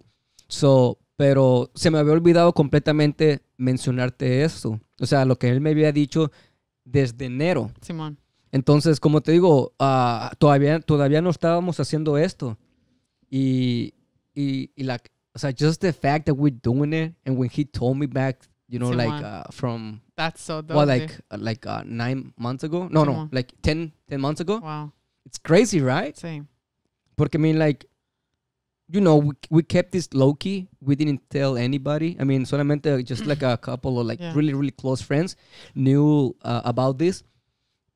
So, pero se me había olvidado completamente mencionarte eso. O sea, lo que él me había dicho desde enero. Simón. Entonces, como te digo, uh, todavía, todavía no estábamos haciendo esto. Y, y, y o sea, just the fact that we're doing it and when he told me back you know, like uh, from that's so dope. well, like uh, like uh, nine months ago. No, no, like 10, 10 months ago. Wow, it's crazy, right? Same. but I mean, like, you know, we we kept this low key. We didn't tell anybody. I mean, solamente just like a couple of like yeah. really really close friends knew uh, about this.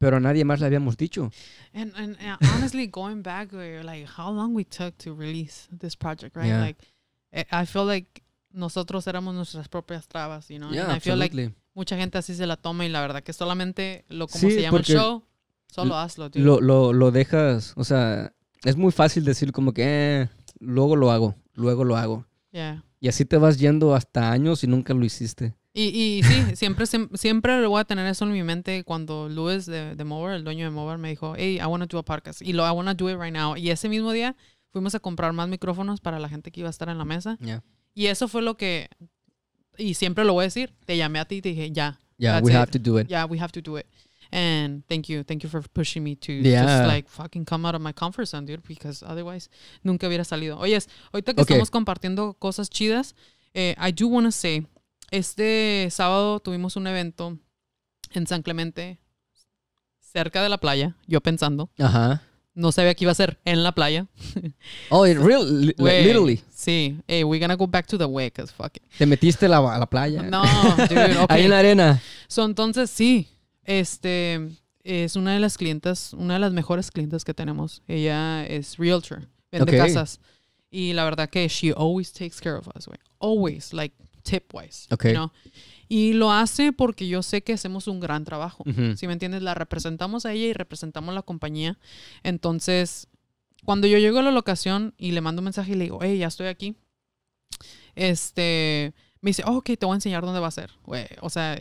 Pero nadie más le habíamos dicho. And and, and honestly, going back, like how long we took to release this project, right? Yeah. Like, I feel like nosotros éramos nuestras propias trabas, y no? I feel like mucha gente así se la toma y la verdad que solamente lo como se llama el show, solo hazlo, Lo, lo, lo, dejas, o sea, es muy fácil decir como que eh, luego lo hago, luego lo hago. Y así te vas yendo hasta años y nunca lo hiciste. Y, y sí, siempre, siempre voy a tener eso en mi mente cuando Luis de, de Mover, el dueño de Mover, me dijo, hey, I want to do a podcast. Y lo, I do it right now. Y ese mismo día fuimos a comprar más micrófonos para la gente que iba a estar en la mesa. Yeah. Y eso fue lo que, y siempre lo voy a decir, te llamé a ti y te dije, ya. Yeah, we have to do it. Yeah, we have to do it. And thank you, thank you for pushing me to just like fucking come out of my comfort zone, dude, because otherwise nunca hubiera salido. Oyes, ahorita que estamos compartiendo cosas chidas, eh, I do want to say, este sábado tuvimos un evento en San Clemente, cerca de la playa, yo pensando. Ajá no sabía qué iba a ser en la playa. Oh, in real, literally. Sí, hey, we're gonna go back to the way, because fuck it. ¿Te metiste a la playa? No, dude, okay. Ahí en la arena. So, entonces, sí, este, es una de las clientas, una de las mejores clientas que tenemos. Ella es realtor, vende casas. Y la verdad que she always takes care of us, Always, like, tip-wise, okay. Y lo hace porque yo sé que hacemos un gran trabajo. Si me entiendes? La representamos a ella y representamos la compañía. Entonces, cuando yo llego a la locación y le mando un mensaje y le digo, hey, ya estoy aquí, este, me dice, ok, te voy a enseñar dónde va a ser. o sea,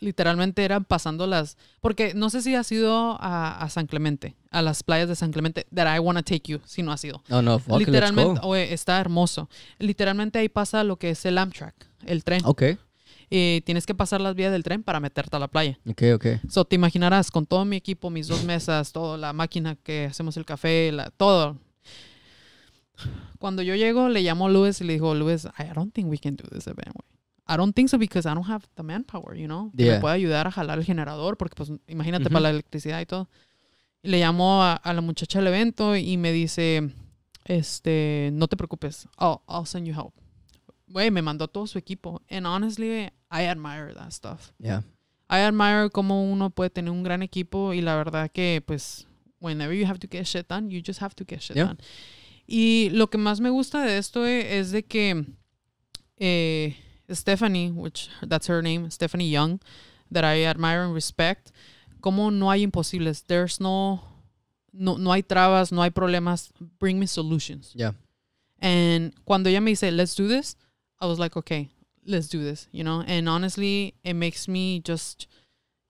literalmente eran pasando las, porque no sé si ha sido a, San Clemente, a las playas de San Clemente, that I to take you, si no ha sido. No, no, literalmente, está hermoso. Literalmente ahí pasa lo que es el Amtrak, el tren. Ok y eh, tienes que pasar las vías del tren para meterte a la playa. Ok, ok. So, te imaginarás con todo mi equipo, mis dos mesas, toda la máquina que hacemos el café, la, todo. Cuando yo llego, le llamo a Luis y le digo, Luis, I don't think we can do this event, I don't think so because I don't have the manpower, you know? me puede ayudar a jalar el generador porque, pues, imagínate, para la electricidad y todo. le llamo a, la muchacha del evento y me dice, este, no te preocupes, I'll, I'll send you help. Güey, me mandó todo su equipo. And honestly, I admire that stuff. Yeah. I admire cómo uno puede tener un gran equipo y la verdad que pues whenever you have to get shit done, you just have to get shit yeah. done. Y lo que más me gusta de esto es de que eh, Stephanie, which that's her name, Stephanie Young, that I admire and respect, como no hay imposibles. There's no, no, no hay trabas, no hay problemas. Bring me solutions. Yeah. And cuando ella me dice, let's do this, I was like, okay, let's do this, you know? And honestly, it makes me just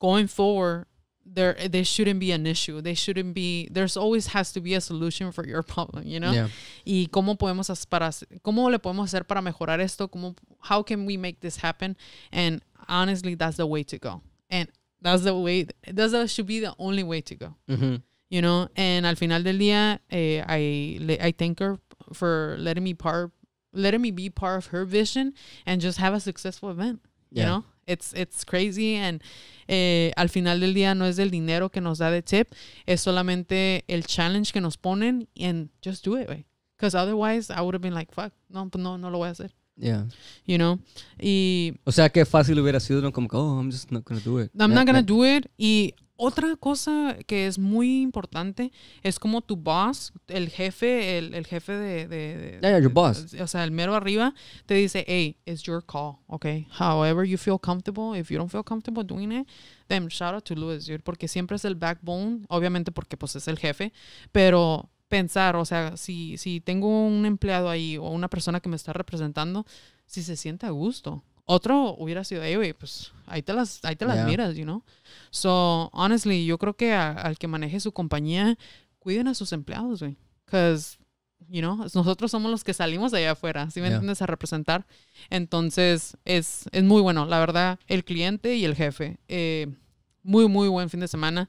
going forward there they shouldn't be an issue. They shouldn't be there's always has to be a solution for your problem, you know? Yeah. Y cómo podemos para cómo le podemos hacer para mejorar esto? Cómo how can we make this happen? And honestly, that's the way to go. And that's the way that's that should be the only way to go. Mm -hmm. You know, and al final del día, eh, I I thank her for letting me part letting me be part of her vision and just have a successful event. Yeah. You know, it's it's crazy and eh, al final del día no es el dinero que nos da de tip, es solamente el challenge que nos ponen and just do it, Because otherwise I would have been like, fuck, no, no, no lo voy a hacer. Yeah. You know? Y, o sea, que fácil hubiera sido, ¿no? Como que, oh, I'm just not gonna do it. I'm not, not gonna do it. Y Otra cosa que es muy importante es como tu boss, el jefe, el, el jefe de... O sea, el mero arriba te dice, hey, it's your call, okay? However you feel comfortable, if you don't feel comfortable doing it, then shout out to Louis, porque siempre es el backbone, obviamente porque pues es el jefe, pero pensar, o sea, si, si tengo un empleado ahí o una persona que me está representando, si se siente a gusto, otro hubiera sido, ahí güey, pues ahí te las, ahí te las miras, you know? So, honestly, yo creo que al que maneje su compañía, cuiden a sus empleados, güey. Because, you know, nosotros somos los que salimos de allá afuera, si me entiendes? A representar. Entonces, es, es muy bueno, la verdad, el cliente y el jefe. Eh, muy, muy buen fin de semana.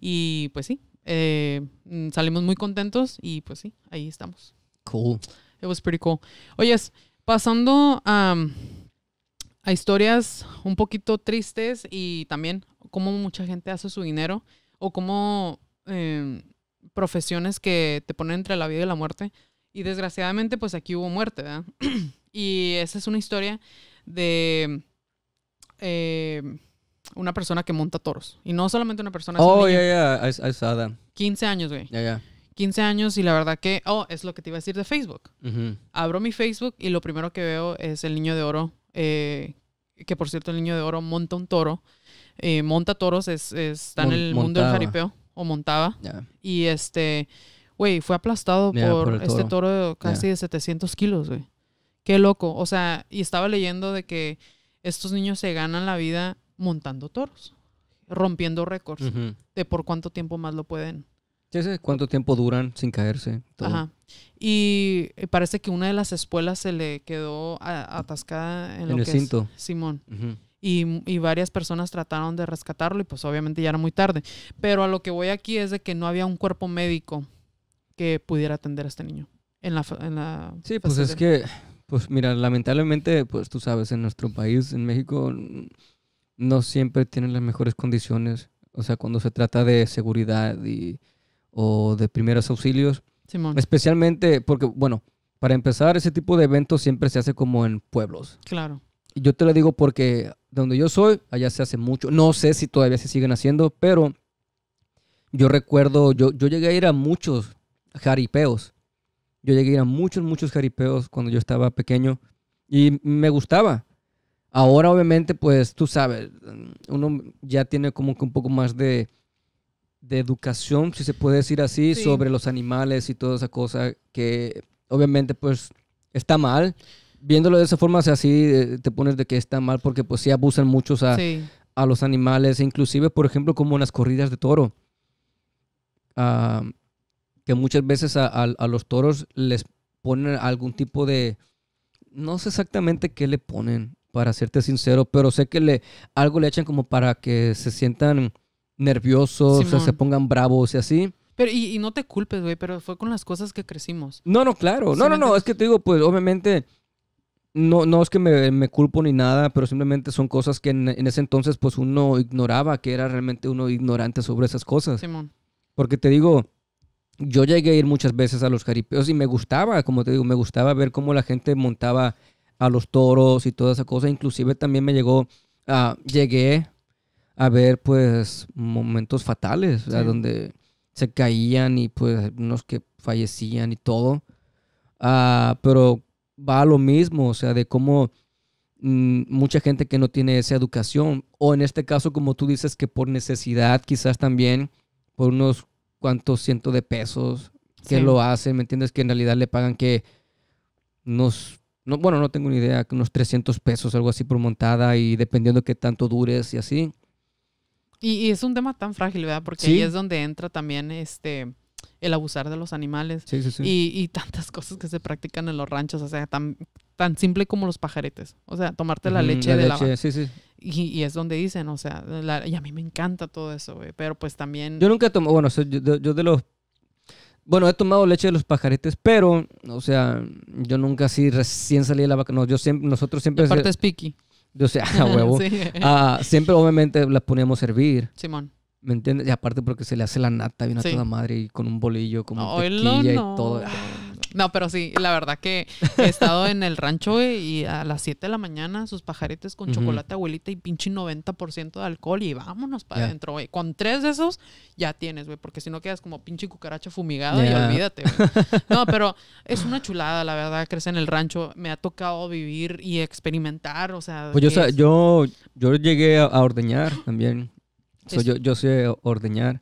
Y pues sí, eh, mm, salimos muy contentos y pues sí, ahí estamos. Cool. It was pretty cool. Oyes, pasando a a historias un poquito tristes y también cómo mucha gente hace su dinero o cómo em, profesiones que te ponen entre la vida y la muerte. Y desgraciadamente, pues aquí hubo muerte, ¿verdad? y esa es una historia de em, una persona que monta toros. Y no solamente una persona. Oh, yeah, yeah, I, 15 años, güey. Yeah, yeah. 15 años y la verdad que, oh, es lo que te iba a decir de Facebook. Abro mi Facebook y lo primero que veo es el niño de oro eh, que por cierto el niño de oro monta un toro, eh, monta toros, está en el mundo del jaripeo, o montaba. Y este, güey, fue aplastado por, este toro de casi de 700 kilos, güey. Qué loco. O sea, y estaba leyendo de que estos niños se ganan la vida montando toros, rompiendo récords de por cuánto tiempo más lo pueden cuánto tiempo duran sin caerse. Ajá. Y eh, parece que una de las espuelas se le quedó atascada en, el que cinto. Simón. y, y, varias personas trataron de rescatarlo y pues obviamente ya era muy tarde. Pero a lo que voy aquí es de que no había un cuerpo médico que pudiera atender a este niño. En la, en la sí, pues es que, pues mira, lamentablemente, pues tú sabes, en nuestro país, en México, no siempre tienen las mejores condiciones. O sea, cuando se trata de seguridad y o de primeros auxilios. Especialmente porque, bueno, para empezar, ese tipo de eventos siempre se hace como en pueblos. Claro. Y yo te lo digo porque donde yo soy, allá se hace mucho. No sé si todavía se siguen haciendo, pero yo recuerdo, yo, yo llegué a ir a muchos jaripeos. Yo llegué a ir a muchos, muchos jaripeos cuando yo estaba pequeño y me gustaba. Ahora, obviamente, pues tú sabes, mm, uno ya tiene como que un poco más de de educación, si se puede decir así, sobre los animales y toda esa cosa que obviamente pues está mal. Viéndolo de esa forma, o así eh, te pones de que está mal porque pues sí abusan muchos a, los animales, e inclusive por ejemplo como en las corridas de toro, ah, que muchas veces a, los toros les ponen algún tipo de, no sé exactamente qué le ponen, para serte sincero, pero sé que le, algo le echan como para que se sientan nerviosos, o sea, se pongan bravos y así. Pero, y, no te culpes, güey, pero fue con las cosas que crecimos. No, no, claro. No, no, no, es que te digo, pues obviamente, no, no es que me, me culpo ni nada, pero simplemente son cosas que en, ese entonces, pues uno ignoraba, que era realmente uno ignorante sobre esas cosas. Simón. Porque te digo, yo llegué a ir muchas veces a los jaripeos y me gustaba, como te digo, me gustaba ver cómo la gente montaba a los toros y toda esa cosa. Inclusive también me llegó, a llegué ver, pues momentos fatales, donde se caían y pues unos que fallecían y todo. Ah, pero va a lo mismo, o sea, de cómo mm, mucha gente que no tiene esa educación, o en este caso, como tú dices, que por necesidad, quizás también por unos cuantos cientos de pesos que lo hacen, ¿me entiendes? Que en realidad le pagan que nos bueno, no tengo ni idea, unos 300 pesos, algo así por montada y dependiendo qué tanto dures y así. Y, es un tema tan frágil, ¿verdad? Porque ahí es donde entra también este el abusar de los animales sí, sí, y, y, tantas cosas que se practican en los ranchos, o sea, tan, tan simple como los pajaretes, o sea, tomarte la leche de la... Sí, sí. Y, es donde dicen, o sea, y a mí me encanta todo eso, güey, pero pues también... Yo nunca tomo, bueno, yo, de los bueno, he tomado leche de los pajaretes, pero, o sea, yo nunca así recién salí de la vaca. No, yo siempre, nosotros siempre. Aparte es piqui yo sea, a huevo. Ah, siempre obviamente las poníamos a servir. Simón. ¿Me entiendes? Y aparte porque se le hace la nata bien a toda madre y con un bolillo como y todo. No, pero sí, la verdad que he estado en el rancho y a las 7 de la mañana sus pajaretes con chocolate abuelita y pinche 90% de alcohol y vámonos para adentro, güey. Con tres de esos ya tienes, güey, porque si no quedas como pinche cucaracha fumigada y olvídate, güey. No, pero es una chulada, la verdad, crecer en el rancho. Me ha tocado vivir y experimentar, o sea... Pues yo, yo, llegué a ordeñar también. yo, yo sé ordeñar.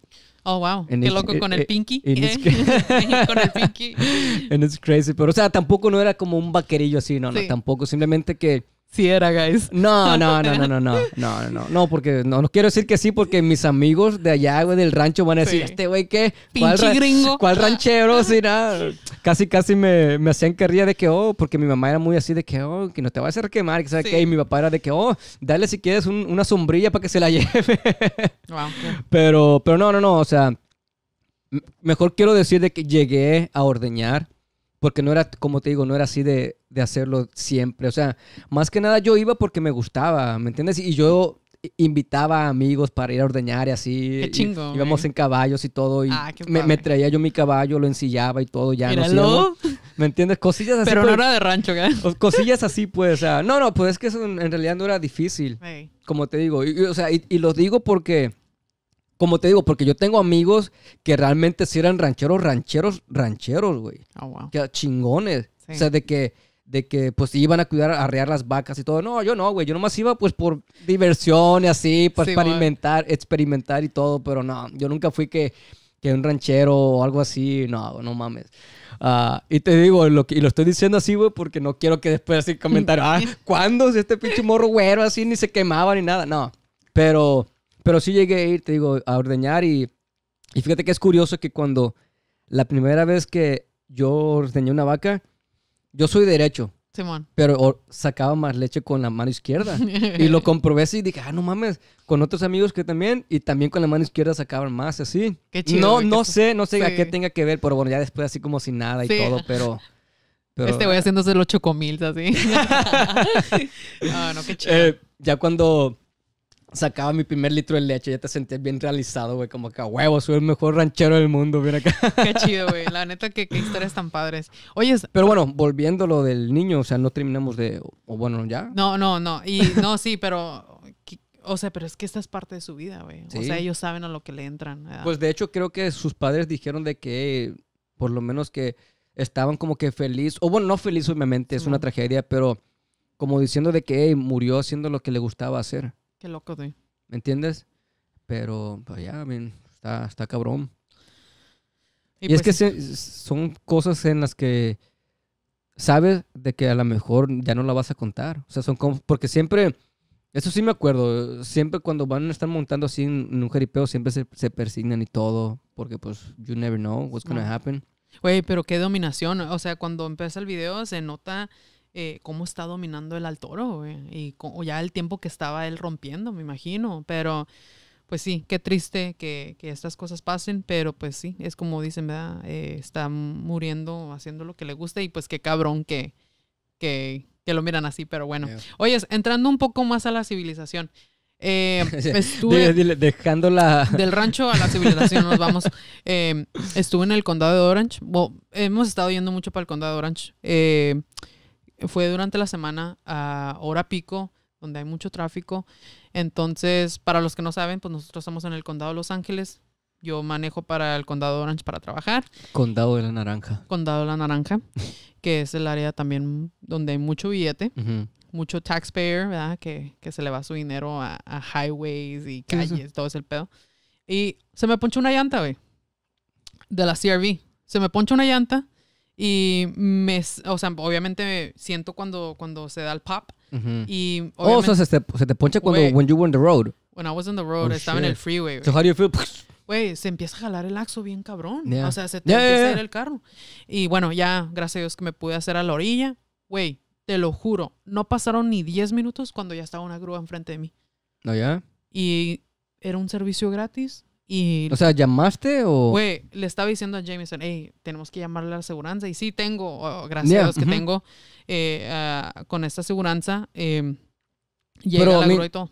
Oh, wow. Qué loco eh, eh, con, el pinky, eh. con el pinky. con el pinky. And it's crazy. Pero, o sea, tampoco no era como un vaquerillo así, no, no. Tampoco. Simplemente que Sí era, guys. No, no, no, no, no, no, no, no, no, porque no, no quiero decir que sí porque mis amigos de allá, güey, del rancho van a decir, este güey qué, ¿Cuál, gringo? ¿cuál ranchero? sí, Casi, casi me, me hacían que de que, oh, porque mi mamá era muy así de que, oh, que no te va a hacer quemar, que sabe qué, y mi papá era de que, oh, dale si quieres una sombrilla para que se la lleve. Pero, pero no, no, no, o sea, mejor quiero decir de que llegué a ordeñar porque no era, como te digo, no era así de, hacerlo siempre. O sea, más que nada yo iba porque me gustaba, ¿me entiendes? Y yo invitaba a amigos para ir a ordeñar y así. Qué chingo, íbamos eh. en caballos y todo. Y ah, me, traía yo mi caballo, lo ensillaba y todo. Ya no ¿Me entiendes? Cosillas así. Pero no pues. era de rancho, ¿qué? Cosillas así, pues. O sea, no, no, pues es que eso en, realidad no era difícil. Como te digo. o sea, y lo digo porque como te digo, porque yo tengo amigos que realmente sí eran rancheros, rancheros, rancheros, güey. Oh, wow. Que chingones. O sea, de que, de que pues iban a cuidar, a arrear las vacas y todo. No, yo no, güey. Yo nomás iba pues por diversión y así, pues para inventar, experimentar y todo. Pero no, yo nunca fui que, que un ranchero o algo así. No, no mames. Ah, y te digo, lo que, y lo estoy diciendo así, güey, porque no quiero que después así comentar. ah, ¿cuándo? Si este pinche morro güero así ni se quemaba ni nada. No, pero pero sí llegué a ir, te digo, a ordeñar y, y fíjate que es curioso que cuando la primera vez que yo ordeñé una vaca, yo soy derecho. Simón. Pero sacaba más leche con la mano izquierda. y lo comprobé así y dije, ah, no mames, con otros amigos que también, y también con la mano izquierda sacaban más, así. Qué chido. No, no sé, no sé a qué tenga que ver, pero bueno, ya después así como sin nada y todo, pero... este voy haciéndose los chocomils así. no, ah, no, qué chido. Eh, ya cuando sacaba mi primer litro de leche, ya te sentías bien realizado, güey, como que a huevo, soy el mejor ranchero del mundo, mira acá. Qué chido, güey, la neta, que, que historias tan padres. Oye, pero bueno, volviendo lo del niño, o sea, no terminamos de, o, bueno, ya. No, no, no, y no, sí, pero, o sea, pero es que esta es parte de su vida, güey. O sea, ellos saben a lo que le entran. Pues de hecho, creo que sus padres dijeron de que, por lo menos que estaban como que feliz, o bueno, no feliz obviamente, es una tragedia, pero como diciendo de que murió haciendo lo que le gustaba hacer. Qué loco, güey. ¿Me entiendes? Pero, pues ya, está, está cabrón. Y, es que pues son cosas en las que sabes de que a lo mejor ya no la vas a contar. O sea, son como, porque siempre, eso sí me acuerdo, siempre cuando van a estar montando así en, un jaripeo, siempre se, se, persignan y todo, porque pues you never know what's gonna no. happen. Güey, pero qué dominación. O sea, cuando empieza el video se nota eh, cómo está dominando el al toro, Y, o ya el tiempo que estaba él rompiendo, me imagino. Pero, pues sí, qué triste que, estas cosas pasen, pero pues sí, es como dicen, ¿verdad? Eh, está muriendo haciendo lo que le gusta y pues qué cabrón que, que, lo miran así, pero bueno. Yeah. Oye, entrando un poco más a la civilización. Eh, pues, estuve dejando la... Del rancho a la civilización nos vamos. estuve en el condado de Orange. hemos estado yendo mucho para el condado de Orange. Eh, fue durante la semana a hora pico, donde hay mucho tráfico. Entonces, para los que no saben, pues nosotros estamos en el condado de Los Ángeles. Yo manejo para el condado de Orange para trabajar. Condado de la Naranja. Condado de la Naranja, que es el área también donde hay mucho billete. Mucho taxpayer, ¿verdad? Que, se le va su dinero a, highways y calles, todo ese pedo. Y se me ponchó una llanta, güey. De la CRV. Se me ponchó una llanta y me, o sea, obviamente siento cuando, cuando se da el pop. y oh, o sea, se te, se te poncha cuando, when you were on the road. When I was on the road, oh, estaba en el freeway. So how do you feel? Güey, se empieza a jalar el axo bien cabrón. O sea, se te empieza a ir el carro. Y bueno, ya, gracias a Dios que me pude hacer a la orilla. Güey, te lo juro, no pasaron ni 10 minutos cuando ya estaba una grúa enfrente de mí. ¿No oh, ya? Y era un servicio gratis o sea, ¿llamaste o...? Güey, le estaba diciendo a Jameson, hey, tenemos que llamarle a la aseguranza. Y sí tengo, oh, oh, gracias a Dios que tengo, eh, con esta aseguranza. Em, pero,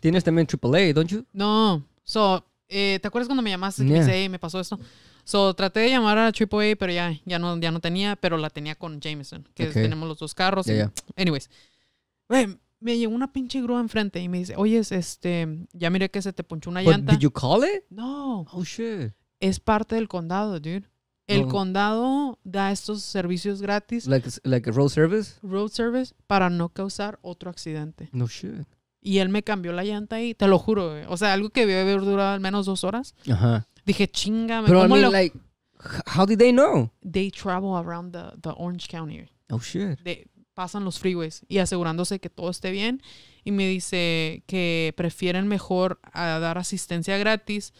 tienes también AAA, don't you? No. So, eh, ¿te acuerdas cuando me llamaste? y me hey, me pasó esto. So, traté de llamar a AAA, pero ya, ya, no, ya no tenía, pero la tenía con Jameson, que tenemos los dos carros. Anyways me llegó una pinche grúa enfrente y me dice, oye, este, ya miré que se te ponchó una llanta. Did you call it? No. Oh shit. Es parte del condado, dude. El condado da estos servicios gratis. Like, like road service. Road service para no causar otro accidente. No shit. Y él me cambió la llanta ahí, te lo juro, eh, o sea, algo que debe haber durado al menos dos horas. Ajá. Dije, chinga. Pero I mean, lo... like, how did they know? They travel around the, the Orange County. Oh shit pasan los freeways y asegurándose que todo esté bien. Y me dice que prefieren mejor dar asistencia gratis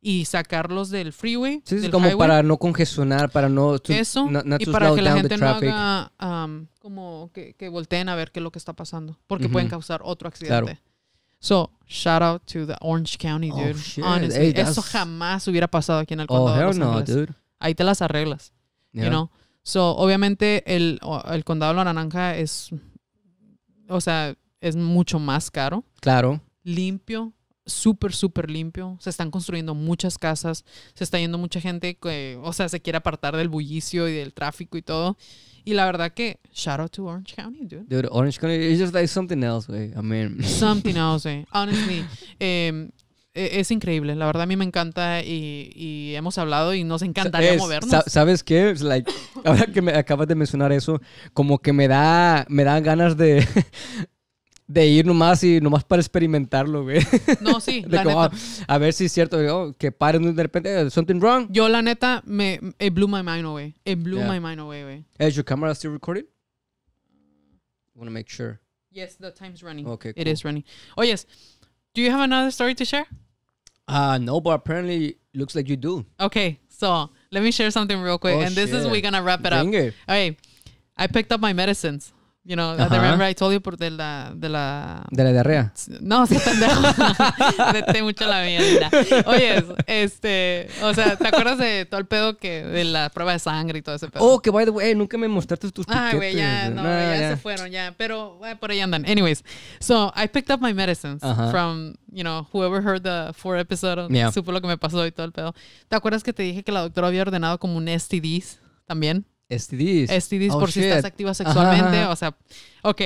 y sacarlos del freeway. Sí, como para no congestionar, para no... Eso, y para que la gente no haga como que, volteen a ver qué es lo que está pasando, porque pueden causar otro accidente. So, shout out to the Orange County, oh, dude. Honestly, eso jamás hubiera pasado aquí en el oh, condado. de Los no, Ahí te las arreglas, ¿no? you know? So, obviamente, el, el condado de la naranja es, o sea, es mucho más caro. Claro. Limpio, súper, súper limpio. Se están construyendo muchas casas, se está yendo mucha gente que, o sea, se quiere apartar del bullicio y del tráfico y todo. Y la verdad que, shout out to Orange County, dude. Dude, Orange County it's just like something else, güey. I mean. Something else, güey. Eh. Honestly. Eh, E-, es increíble, la verdad a mí me encanta y, hemos hablado y nos encantaría movernos. ¿Sabes qué? Like, ahora que me acabas de mencionar eso, como que me da, me da ganas de, de ir nomás y nomás para experimentarlo, güey. No, sí, la neta. Ah, a ver si es cierto, oh, que paren de repente, eh, something wrong. Yo la neta, me, it blew my mind away. It blew yeah. my mind güey. Is your camera still recording? want to make sure. Yes, the time's running. Okay, cool. It is running. Oh, Uh, no, but apparently looks like you do. Okay, so let me share something real quick, oh, and this shit. is we're gonna wrap it up. It. All right, I picked up my medicines. You know, I remember I told you por de la... De la, ¿De la diarrea? No, sí, pendejo. Vete mucho la mierda. Oye, este... O sea, ¿te acuerdas de todo el pedo que... De la prueba de sangre y todo ese pedo? Oh, que by the way, nunca me mostraste tus piquetes. Ah, Ay, güey, ya, no, ya, se fueron, ya. Pero bueno, eh, por ahí andan. Anyways, so I picked up my medicines from, you know, whoever heard the four episode. Supo lo que me pasó y todo el pedo. ¿Te acuerdas que te dije que la doctora había ordenado como un STDs también? STDs. STDs oh, por si estás activa sexualmente. O sea, ok.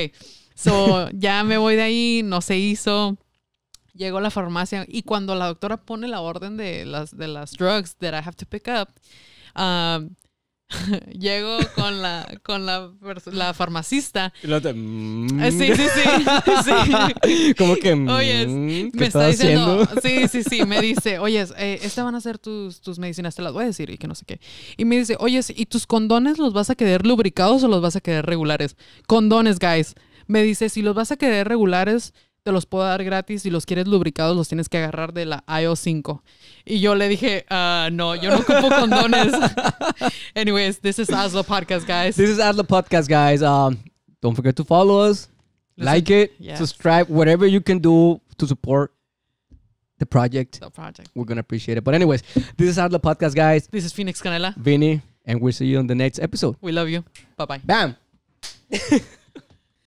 So, ya me voy de ahí, no se hizo. Llego a la farmacia y cuando la doctora pone la orden de las, de las drugs that I have to pick up, um, Llego con la, con la, la farmacista. Mm. Eh, sí, sí, sí. Como que. Mm, me está diciendo. Sí, sí, sí. Me dice, oye, eh, estas van a ser tus, tus medicinas, te las voy a decir y que no sé qué. Y me dice, oye, ¿y tus condones los vas a quedar lubricados o los vas a quedar regulares? Condones, guys. Me dice, si los vas a quedar regulares, te los puedo dar gratis. Si los quieres lubricados, los tienes que agarrar de la IO5. Y yo le dije, uh, no, yo no ocupo condones. Anyways, this is Asla Podcast, guys. This is Asla Podcast, guys. Um, don't forget to follow us, Listen, like it, subscribe, whatever you can do to support the project. The project. We're going to appreciate it. But, anyways, this is Asla Podcast, guys. This is Phoenix Canela. Vinny, and we'll see you on the next episode. We love you. Bye bye. Bam.